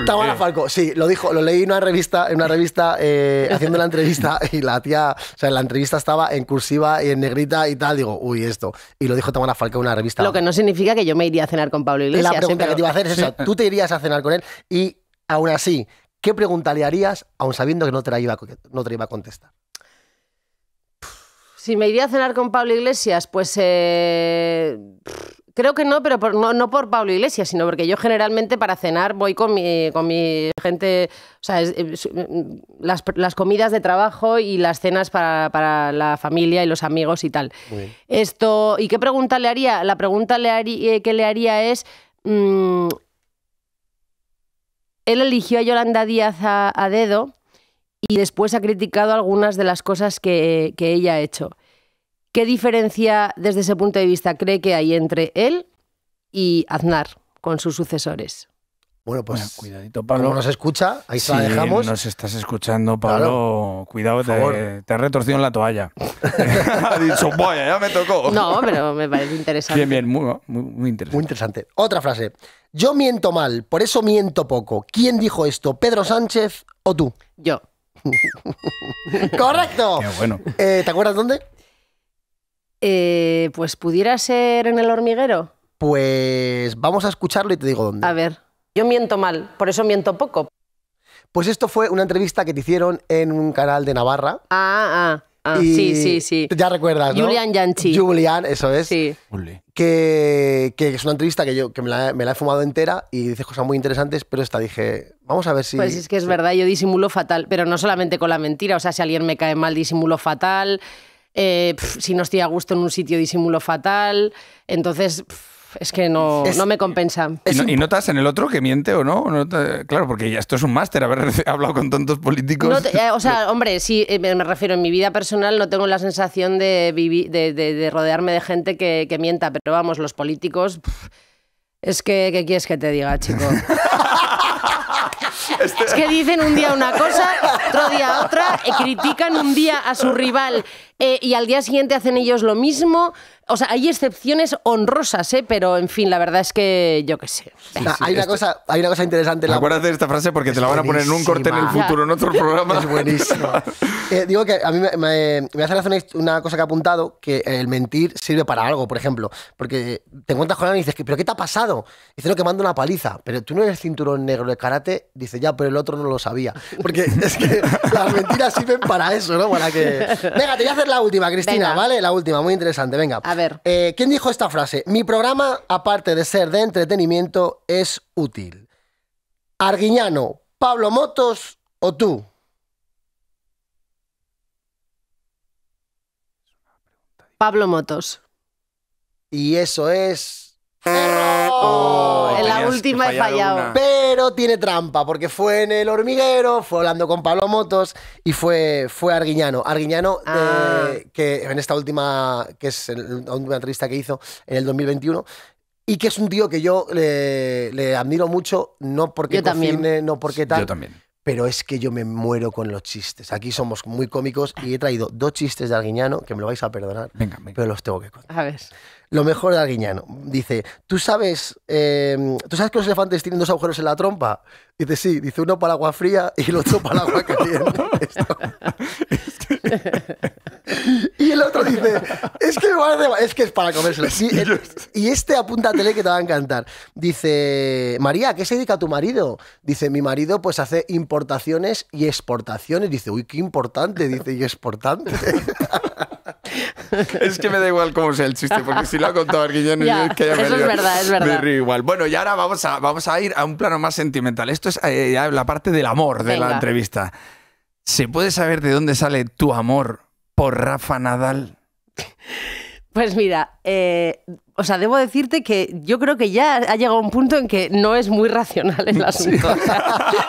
Tamara Falco, sí, lo dijo, lo leí en una revista, en una revista eh, haciendo la entrevista y la tía, o sea, la entrevista estaba en cursiva y en negrita y tal. Digo, uy, esto. Y lo dijo Tamara Falco en una revista. Lo que no significa que yo me iría a cenar con Pablo Iglesias. La pregunta que te iba a hacer es esa. Tú te irías a cenar con él y aún así, ¿qué pregunta le harías, aún sabiendo que no te la iba, no te iba a contestar? Si me iría a cenar con Pablo Iglesias, pues eh, Creo que no, pero no, por Pablo Iglesias, sino porque yo generalmente para cenar voy con mi, gente, o sea, mm, las, comidas de trabajo y las cenas para, la familia y los amigos y tal. Esto, ¿Y qué pregunta le haría? La pregunta eh, que le haría es, mm, él eligió a Yolanda Díaz a, dedo y después ha criticado algunas de las cosas que ella ha hecho. ¿Qué diferencia desde ese punto de vista cree que hay entre él y Aznar con sus sucesores? Bueno, pues cuidadito, Pablo. nos escucha, ahí se la dejamos. Nos estás escuchando, Pablo. Cuidado, te, te, has retorcido en la toalla. ha dicho, ya me tocó. No, pero me parece interesante. Bien, bien, muy, muy, interesante. Muy interesante. Otra frase. Yo miento mal, por eso miento poco. ¿Quién dijo esto? ¿Pedro Sánchez o tú? Yo. Correcto. bueno. Eh, ¿Te acuerdas dónde? Eh, pues pudiera ser en el hormiguero. Pues vamos a escucharlo y te digo dónde. A ver, yo miento mal, por eso miento poco. Pues esto fue una entrevista que te hicieron en un canal de Navarra. Ah, ah. Ah, sí, sí, sí. Ya recuerdas, ¿no? Julian Yanchi. Julian, eso es. Sí. Que, que, es una entrevista que yo que me, la, he fumado entera y dices cosas muy interesantes, pero esta dije, vamos a ver si... Pues es que es verdad, yo disimulo fatal, pero no solamente con la mentira, o sea, si alguien me cae mal, disimulo fatal, eh, si no estoy a gusto en un sitio disimulo fatal, entonces... es que no, no me compensa. ¿Y, notas en el otro que miente o no? claro, porque ya esto es un máster, haber hablado con tantos políticos. Eh, o sea, hombre, sí, eh, me refiero, en mi vida personal no tengo la sensación de, de, rodearme de gente que, mienta, pero vamos, los políticos... es que, ¿qué quieres que te diga, chico? Este es que dicen un día una cosa, otro día otra, y critican un día a su rival eh, y al día siguiente hacen ellos lo mismo. O sea, hay excepciones honrosas, ¿eh? pero en fin, la verdad es que yo qué sé. hay, una cosa, hay una cosa interesante. La... Acuérdate de esta frase porque te la van a poner en un corte en el futuro, en otro programa. Es buenísima. Eh, digo que a mí me, me, hace razón una cosa que ha apuntado, que el mentir sirve para algo, por ejemplo. Porque te encuentras con alguien y dices, ¿pero qué te ha pasado? Dice, lo que manda una paliza. Pero tú no eres cinturón negro de karate. Dice, ya, pero el otro no lo sabía. Porque es que las mentiras sirven para eso, ¿no? Para que... Venga, te voy a la última, Cristina, ¿vale? La última, muy interesante. Venga. A ver. Eh, ¿Quién dijo esta frase? Mi programa, aparte de ser de entretenimiento, es útil. Arguiñano, Pablo Motos o tú? Pablo Motos. Y eso es. Oh, en la última he fallado. Pero tiene trampa, porque fue en el hormiguero, fue hablando con Pablo Motos y fue, fue Arguiñano. Arguiñano, eh, ah. que en esta última, que es la última entrevista que hizo en el 2021, y que es un tío que yo le, admiro mucho, no porque cocine, también. no porque tal. también. Pero es que yo me muero con los chistes. Aquí somos muy cómicos y he traído dos chistes de Arguiñano que me lo vais a perdonar. Pero los tengo que contar. A ver. Lo mejor de Arguiñano. Dice, ¿tú sabes, eh, ¿tú sabes que los elefantes tienen dos agujeros en la trompa? Dice, sí. Dice, uno para agua fría y el otro para el agua caliente. y el otro dice, es que, es, para comérselo. Y, este apunta este apúntatele que te va a encantar. Dice, María, qué se dedica a tu marido? Dice, mi marido pues hace importaciones y exportaciones. Dice, uy, qué importante. Dice, y exportante. es que me da igual cómo sea el chiste, porque si lo ha contado Arguillón, yo es que Eso es verdad, es verdad. Me río igual. Bueno, y ahora vamos a, vamos a ir a un plano más sentimental. Esto es eh, la parte del amor de la entrevista. ¿Se puede saber de dónde sale tu amor por Rafa Nadal? Pues mira, eh, o sea, debo decirte que yo creo que ya ha llegado un punto en que no es muy racional el asunto.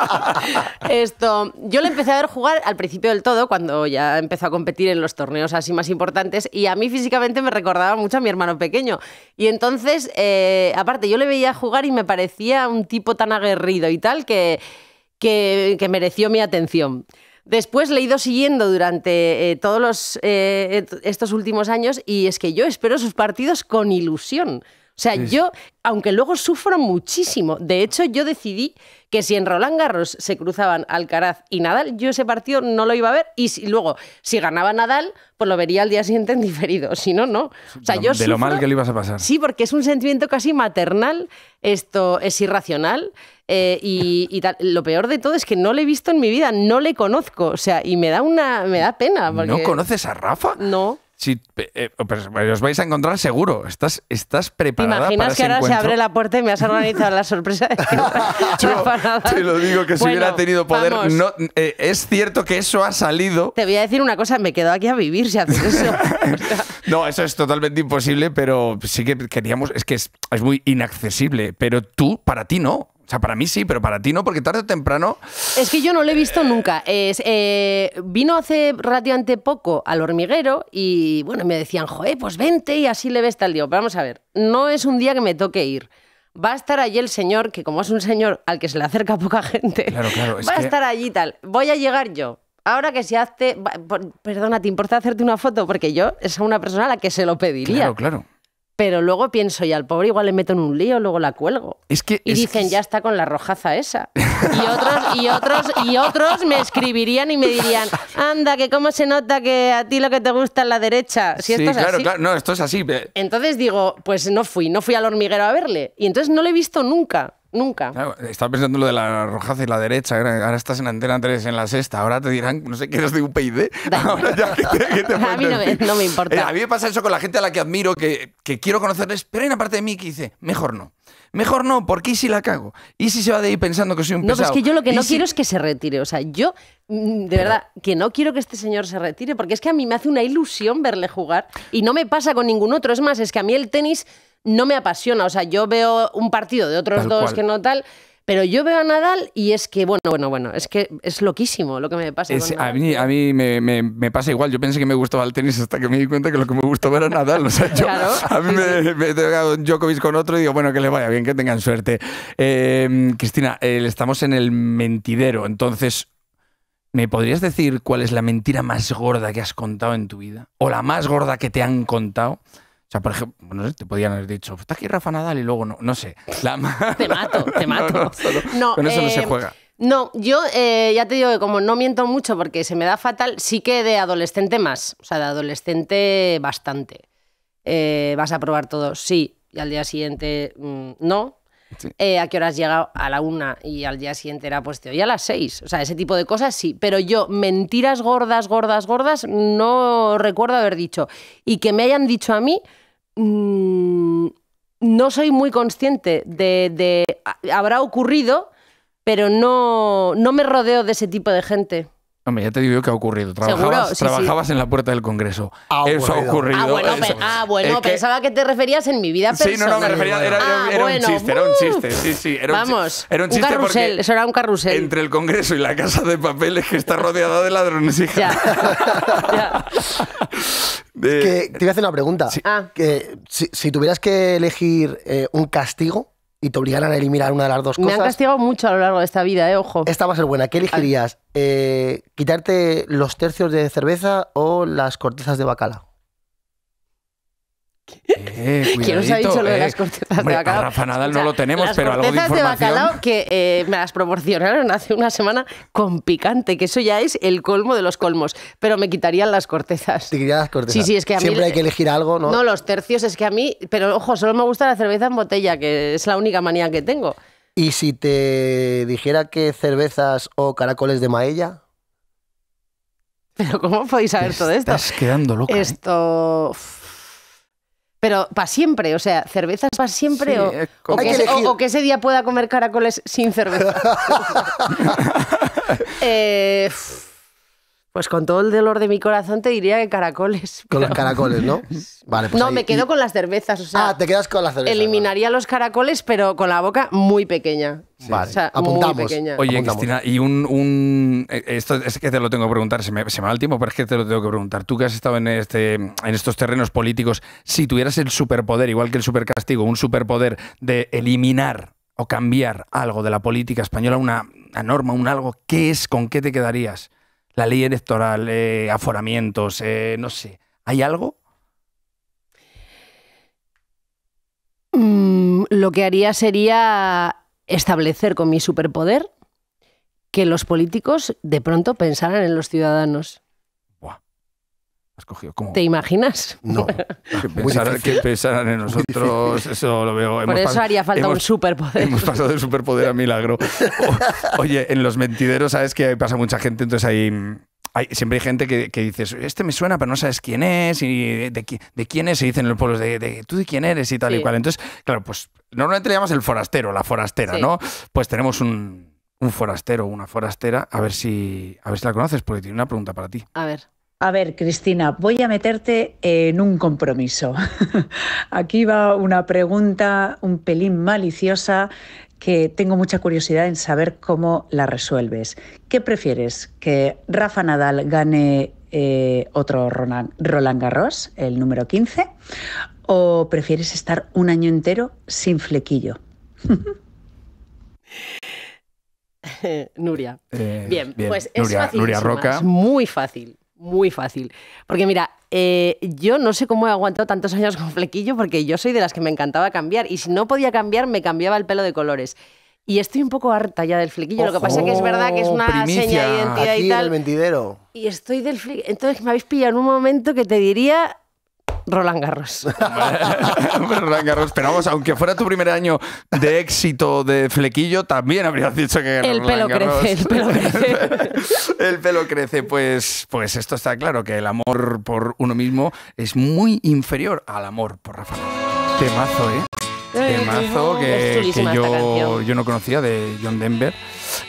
esto, yo le empecé a ver jugar al principio del todo, cuando ya empezó a competir en los torneos así más importantes, y a mí físicamente me recordaba mucho a mi hermano pequeño. Y entonces, eh, aparte, yo le veía jugar y me parecía un tipo tan aguerrido y tal que, que, que mereció mi atención. Después le he ido siguiendo durante eh, todos eh, estos últimos años y es que yo espero sus partidos con ilusión. O sea, yo, aunque luego sufro muchísimo, de hecho yo decidí que si en Roland Garros se cruzaban Alcaraz y Nadal, yo ese partido no lo iba a ver y si, luego, si ganaba Nadal, pues lo vería al día siguiente en diferido, si no, no. sea, yo de lo mal que le ibas a pasar. Sí, porque es un sentimiento casi maternal, esto es irracional eh, y, lo peor de todo es que no le he visto en mi vida, no le conozco, o sea, y me da una, me da pena. ¿No conoces a Rafa? No si, eh, pues, os vais a encontrar seguro. Estás, estás preparada imaginas que ahora se abre la puerta y me has organizado la sorpresa Te lo digo que si hubiera tenido poder. Eh, es cierto que eso ha salido. Te voy a decir una cosa, me quedo aquí a vivir si haces eso. no, eso es totalmente imposible, pero sí que queríamos. Es que es muy inaccesible, pero tú, para ti no. O sea, para mí sí, pero para ti no, porque tarde o temprano. Es que yo no lo he visto nunca. Eh, vino hace relativamente poco al hormiguero y bueno, me decían, joder, pues vente y así le ves tal día. Vamos a ver, no es un día que me toque ir. Va a estar allí el señor, que como es un señor al que se le acerca poca gente, va a estar allí tal. Voy a llegar yo. Ahora que se hace. Perdona, ¿te importa hacerte una foto? Porque yo es a una persona a la que se lo pediría. Claro, claro pero luego pienso, y al pobre igual le meto en un lío, luego la cuelgo. y dicen, ya está con la rojaza esa. Y otros, y otros, y otros me escribirían y me dirían, anda, que cómo se nota que a ti lo que te gusta es la derecha. Si sí, esto claro, claro, no, esto es así. Entonces digo, pues no fui, no fui al hormiguero a verle. Y entonces no le he visto nunca. Nunca. estaba pensando lo de la rojaza y la derecha. Ahora estás en Antena 3, en la sexta. Ahora te dirán, no sé, eres de UPyD? ¿eh? Ahora ¿qué a mí no me, importa. Eh, a mí me pasa eso con la gente a la que admiro, que, quiero conocerles, pero hay una parte de mí que dice, mejor no. Mejor no, porque ¿y si la cago? ¿Y si se va de ahí pensando que soy un no, pesado? No, que yo lo que no quiero es que se retire. O sea, yo, mm, de verdad, que no quiero que este señor se retire, porque es que a mí me hace una ilusión verle jugar y no me pasa con ningún otro. Es más, es que a mí el tenis no me apasiona. O sea, yo veo un partido de otros dos que no tal. Pero yo veo a Nadal y es que, bueno, bueno, bueno, es que es loquísimo lo que me pasa. A mí, a mí me, pasa igual. Yo pensé que me gustaba el tenis hasta que me di cuenta que lo que me gustaba era Nadal. O sea, yo, A mí me, un Djokovic con otro y digo, bueno, que le vaya bien, que tengan suerte. Em, Cristina, estamos en el mentidero. Entonces, ¿me podrías decir cuál es la mentira más gorda que has contado en tu vida? ¿O la más gorda que te han contado? O sea, por ejemplo, te podían haber dicho, está aquí Rafa Nadal y luego no, no sé. Te mato, te mato. No, con eso no se eh, juega. No, yo eh, ya te digo que como no miento mucho porque se me da fatal, sí que de adolescente más, o sea, de adolescente bastante. Eh, vas a probar todo, sí, y al día siguiente mm, no, eh, a qué horas llegado, a la una y al día siguiente era pues te a las seis. O sea, ese tipo de cosas sí. Pero yo, mentiras gordas, gordas, gordas, no recuerdo haber dicho. Y que me hayan dicho a mí. Mm, no soy muy consciente de, de habrá ocurrido, pero no, no me rodeo de ese tipo de gente. Hombre, ya te digo yo ha ocurrido. Trabajabas, trabajabas en la puerta del Congreso. Ah, eso ha ocurrido. Ah, bueno, ah, pensaba que te referías en mi vida personal. Sí, no, no, me refería. Era, era ah, un chiste, era un uh. chiste. Sí, sí, era Vamos, era un chiste. carrusel, eso era un carrusel. Entre el Congreso y la casa de papeles que está rodeada de ladrones, hija. Ya. te voy a hacer una pregunta. Ah. Que, si, tuvieras que elegir eh, un castigo y te obligarán a eliminar una de las dos cosas. Me han castigado mucho a lo largo de esta vida, eh, ojo. Esta va a ser buena. ¿Qué elegirías? Eh, ¿Quitarte los tercios de cerveza o las cortezas de bacalao os eh, ha dicho lo de las eh. cortezas de bacalao. Rafa Nadal no lo tenemos, pero algo de información. cortezas de bacalao que eh, me las proporcionaron hace una semana con picante, que eso ya es el colmo de los colmos. Pero me quitarían las cortezas. Te quitarían las cortezas. Sí, sí, es que Siempre hay que elegir algo, ¿no? No, los tercios es que a mí... Pero ojo, solo me gusta la cerveza en botella, que es la única manía que tengo. ¿Y si te dijera que cervezas o caracoles de maella? Pero ¿cómo podéis saber todo esto? Estás quedando loca. Esto... Pero para siempre, o sea, cervezas para siempre o, que ese, o, que ese, día pueda comer caracoles sin cerveza. eh, pues con todo el dolor de mi corazón te diría que caracoles. Con los caracoles, ¿no? Vale, pues no, me quedo con las cervezas. ah, te quedas con las cervezas. Eliminaría los caracoles, pero con la boca muy pequeña. vale. apuntamos. Oye, Cristina, y un, eh, Esto es que te lo tengo que preguntar, se me, va el tiempo, pero es que te lo tengo que preguntar. Tú que has estado en, este, en estos terrenos políticos, si tuvieras el superpoder, igual que el supercastigo, un superpoder de eliminar o cambiar algo de la política española, una, una norma, un algo, ¿qué es? ¿Con qué te quedarías? la ley electoral, eh, aforamientos, eh, no sé. ¿Hay algo? Mm, lo que haría sería establecer con mi superpoder que los políticos de pronto pensaran en los ciudadanos. ¿Te imaginas? No. Que en nosotros, eso lo veo. Hemos Por eso haría falta un superpoder. Hemos pasado del superpoder a milagro. oye, en los mentideros, ¿sabes que pasa mucha gente? Entonces Hay, siempre hay gente que, dice, este me suena, pero no sabes quién es, y de, quién es, se dicen en los pueblos, de, tú de quién eres y tal y cual. Entonces, claro, pues normalmente le llamas el forastero, la forastera, ¿no? Pues tenemos un, forastero forastero, una forastera, a ver si, a ver si la conoces, porque tiene una pregunta para ti. A ver. A ver, Cristina, voy a meterte en un compromiso. Aquí va una pregunta un pelín maliciosa que tengo mucha curiosidad en saber cómo la resuelves. ¿Qué prefieres? ¿Que Rafa Nadal gane eh, otro Roland Garros, el número 15? ¿O prefieres estar un año entero sin flequillo? Nuria. Eh, bien, pues es Es muy fácil muy fácil. Porque mira, eh, yo no sé cómo he aguantado tantos años con flequillo porque yo soy de las que me encantaba cambiar y si no podía cambiar me cambiaba el pelo de colores. Y estoy un poco harta ya del flequillo. Lo que pasa es que es verdad que es una seña de identidad y tal. Y estoy del flequillo. Entonces me habéis pillado en un momento que te diría Roland Garros. Roland Garros. Pero vamos, aunque fuera tu primer año de éxito de flequillo, también habrías dicho que el pelo crece, el pelo crece. el pelo crece. Pues, pues esto está claro, que el amor por uno mismo es muy inferior al amor por Rafael. Temazo, ¿eh? eh Temazo que, que yo, yo no conocía de John Denver.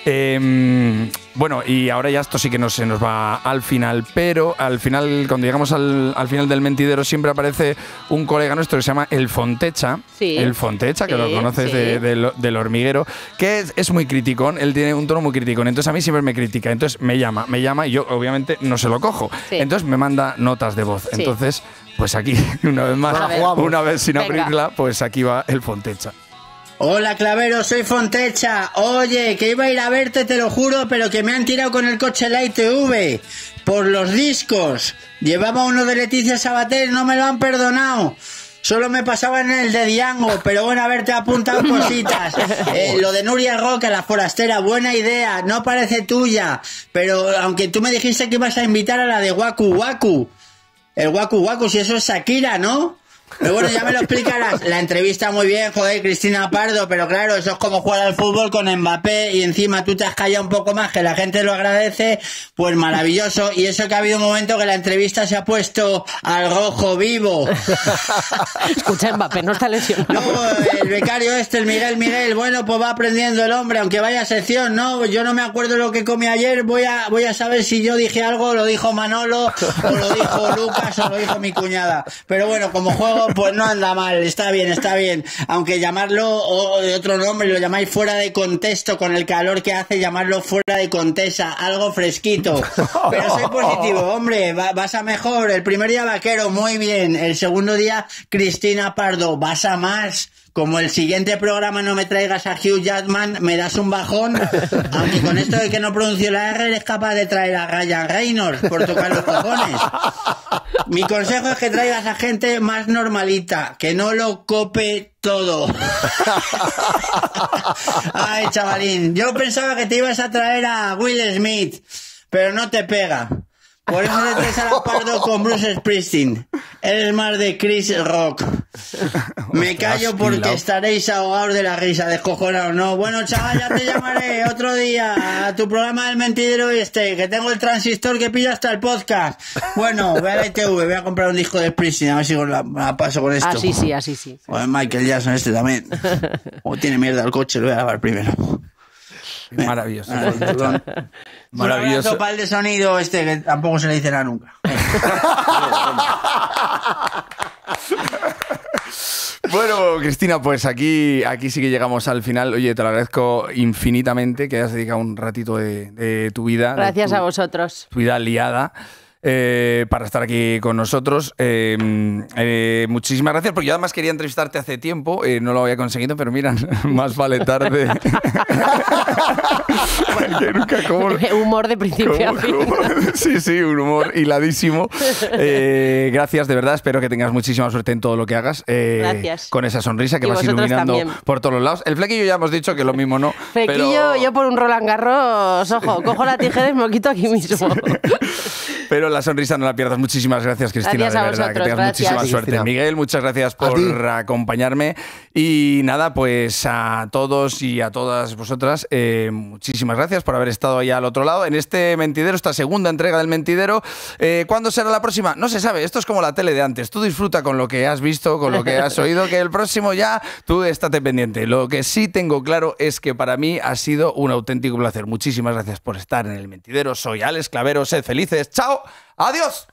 Em, bueno, y ahora ya esto sí que no se nos va al final, pero al final, cuando llegamos al, final del mentidero, siempre aparece un colega nuestro que se llama El Fontecha. el Fontecha, que lo conoces del hormiguero, que es, muy criticón, él tiene un tono muy criticón, entonces a mí siempre me critica, entonces me llama, me llama y yo obviamente no se lo cojo. Entonces me manda notas de voz. Entonces, pues aquí, una vez más, una vez sin abrirla, pues aquí va El Fontecha. Hola Clavero, soy Fontecha. Oye, que iba a ir a verte, te lo juro, pero que me han tirado con el coche Light V por los discos. Llevaba uno de Leticia Sabater, no me lo han perdonado. Solo me pasaba en el de Diango, pero bueno, a ver, te apuntado cositas. Eh, lo de Nuria Roca, la forastera, buena idea, no parece tuya, pero aunque tú me dijiste que ibas a invitar a la de Waku Waku. El Waku Waku, si eso es Shakira, ¿no? Pero bueno, ya me lo explicarás. La entrevista muy bien, joder, Cristina Pardo, pero claro, eso es como jugar al fútbol con Mbappé y encima tú te has callado un poco más, que la gente lo agradece, pues maravilloso. Y eso que ha habido un momento que la entrevista se ha puesto al rojo vivo. Escucha, Mbappé, no está lesionado. No, el becario este, el Miguel Miguel, bueno, pues va aprendiendo el hombre, aunque vaya sección, ¿no? Yo no me acuerdo lo que comí ayer, voy a, voy a saber si yo dije algo, lo dijo Manolo, o lo dijo Lucas, o lo dijo mi cuñada. Pero bueno, como juego pues no anda mal, está bien, está bien. Aunque llamarlo o de otro nombre, lo llamáis fuera de contexto, con el calor que hace, llamarlo fuera de contesa, algo fresquito. Pero soy positivo, hombre, vas a mejor. El primer día vaquero, muy bien. El segundo día, Cristina Pardo, vas a más como el siguiente programa no me traigas a Hugh Jackman, me das un bajón. Aunque con esto de que no pronuncio la R, eres capaz de traer a Ryan Reynolds por tocar los cojones. Mi consejo es que traigas a gente más normalita, que no lo cope todo. Ay, chavalín, yo pensaba que te ibas a traer a Will Smith, pero no te pega. Por eso le traes con Bruce Springsteen. el mar de Chris Rock. Me callo porque estaréis ahogados de la risa, descojonados, ¿no? Bueno, chaval, ya te llamaré otro día a tu programa del mentidero este, que tengo el transistor que pilla hasta el podcast. Bueno, ve a la ITV, voy a comprar un disco de Springsteen, a ver si la, paso con esto. Ah sí, así sí. O Michael Jackson este también. O oh, tiene mierda el coche, lo voy a lavar primero. Maravilloso. Ah, Maravilloso. Maravilloso. de sonido este que tampoco se le dice nada nunca. Bueno, Cristina, pues aquí, aquí sí que llegamos al final. Oye, te lo agradezco infinitamente que hayas dedicado un ratito de, tu vida. Gracias a vosotros. Tu vida liada. Eh, para estar aquí con nosotros. Eh, eh, muchísimas gracias, porque yo además quería entrevistarte hace tiempo, no lo había conseguido, pero mira, más vale tarde. humor de principio a fin. sí, sí, un humor hiladísimo. gracias, de verdad, espero que tengas muchísima suerte en todo lo que hagas. gracias. Con esa sonrisa que vas iluminando por todos los lados. El flequillo ya hemos dicho que lo mismo no. Flequillo, yo por un Roland Garros, ojo, cojo la tijera y me lo quito aquí mismo. Pero la sonrisa no la pierdas. Muchísimas gracias, Cristina. de verdad, que tengas gracias. muchísima suerte. Miguel, muchas gracias por acompañarme. Y nada, pues a todos y a todas vosotras, eh, muchísimas gracias por haber estado ahí al otro lado. En este mentidero, esta segunda entrega del mentidero. Eh, ¿Cuándo será la próxima? No se sabe. Esto es como la tele de antes. Tú disfruta con lo que has visto, con lo que has oído, que el próximo ya tú estate pendiente. Lo que sí tengo claro es que para mí ha sido un auténtico placer. Muchísimas gracias por estar en el mentidero. Soy Alex Clavero. Sed felices. ¡Chao! Adiós.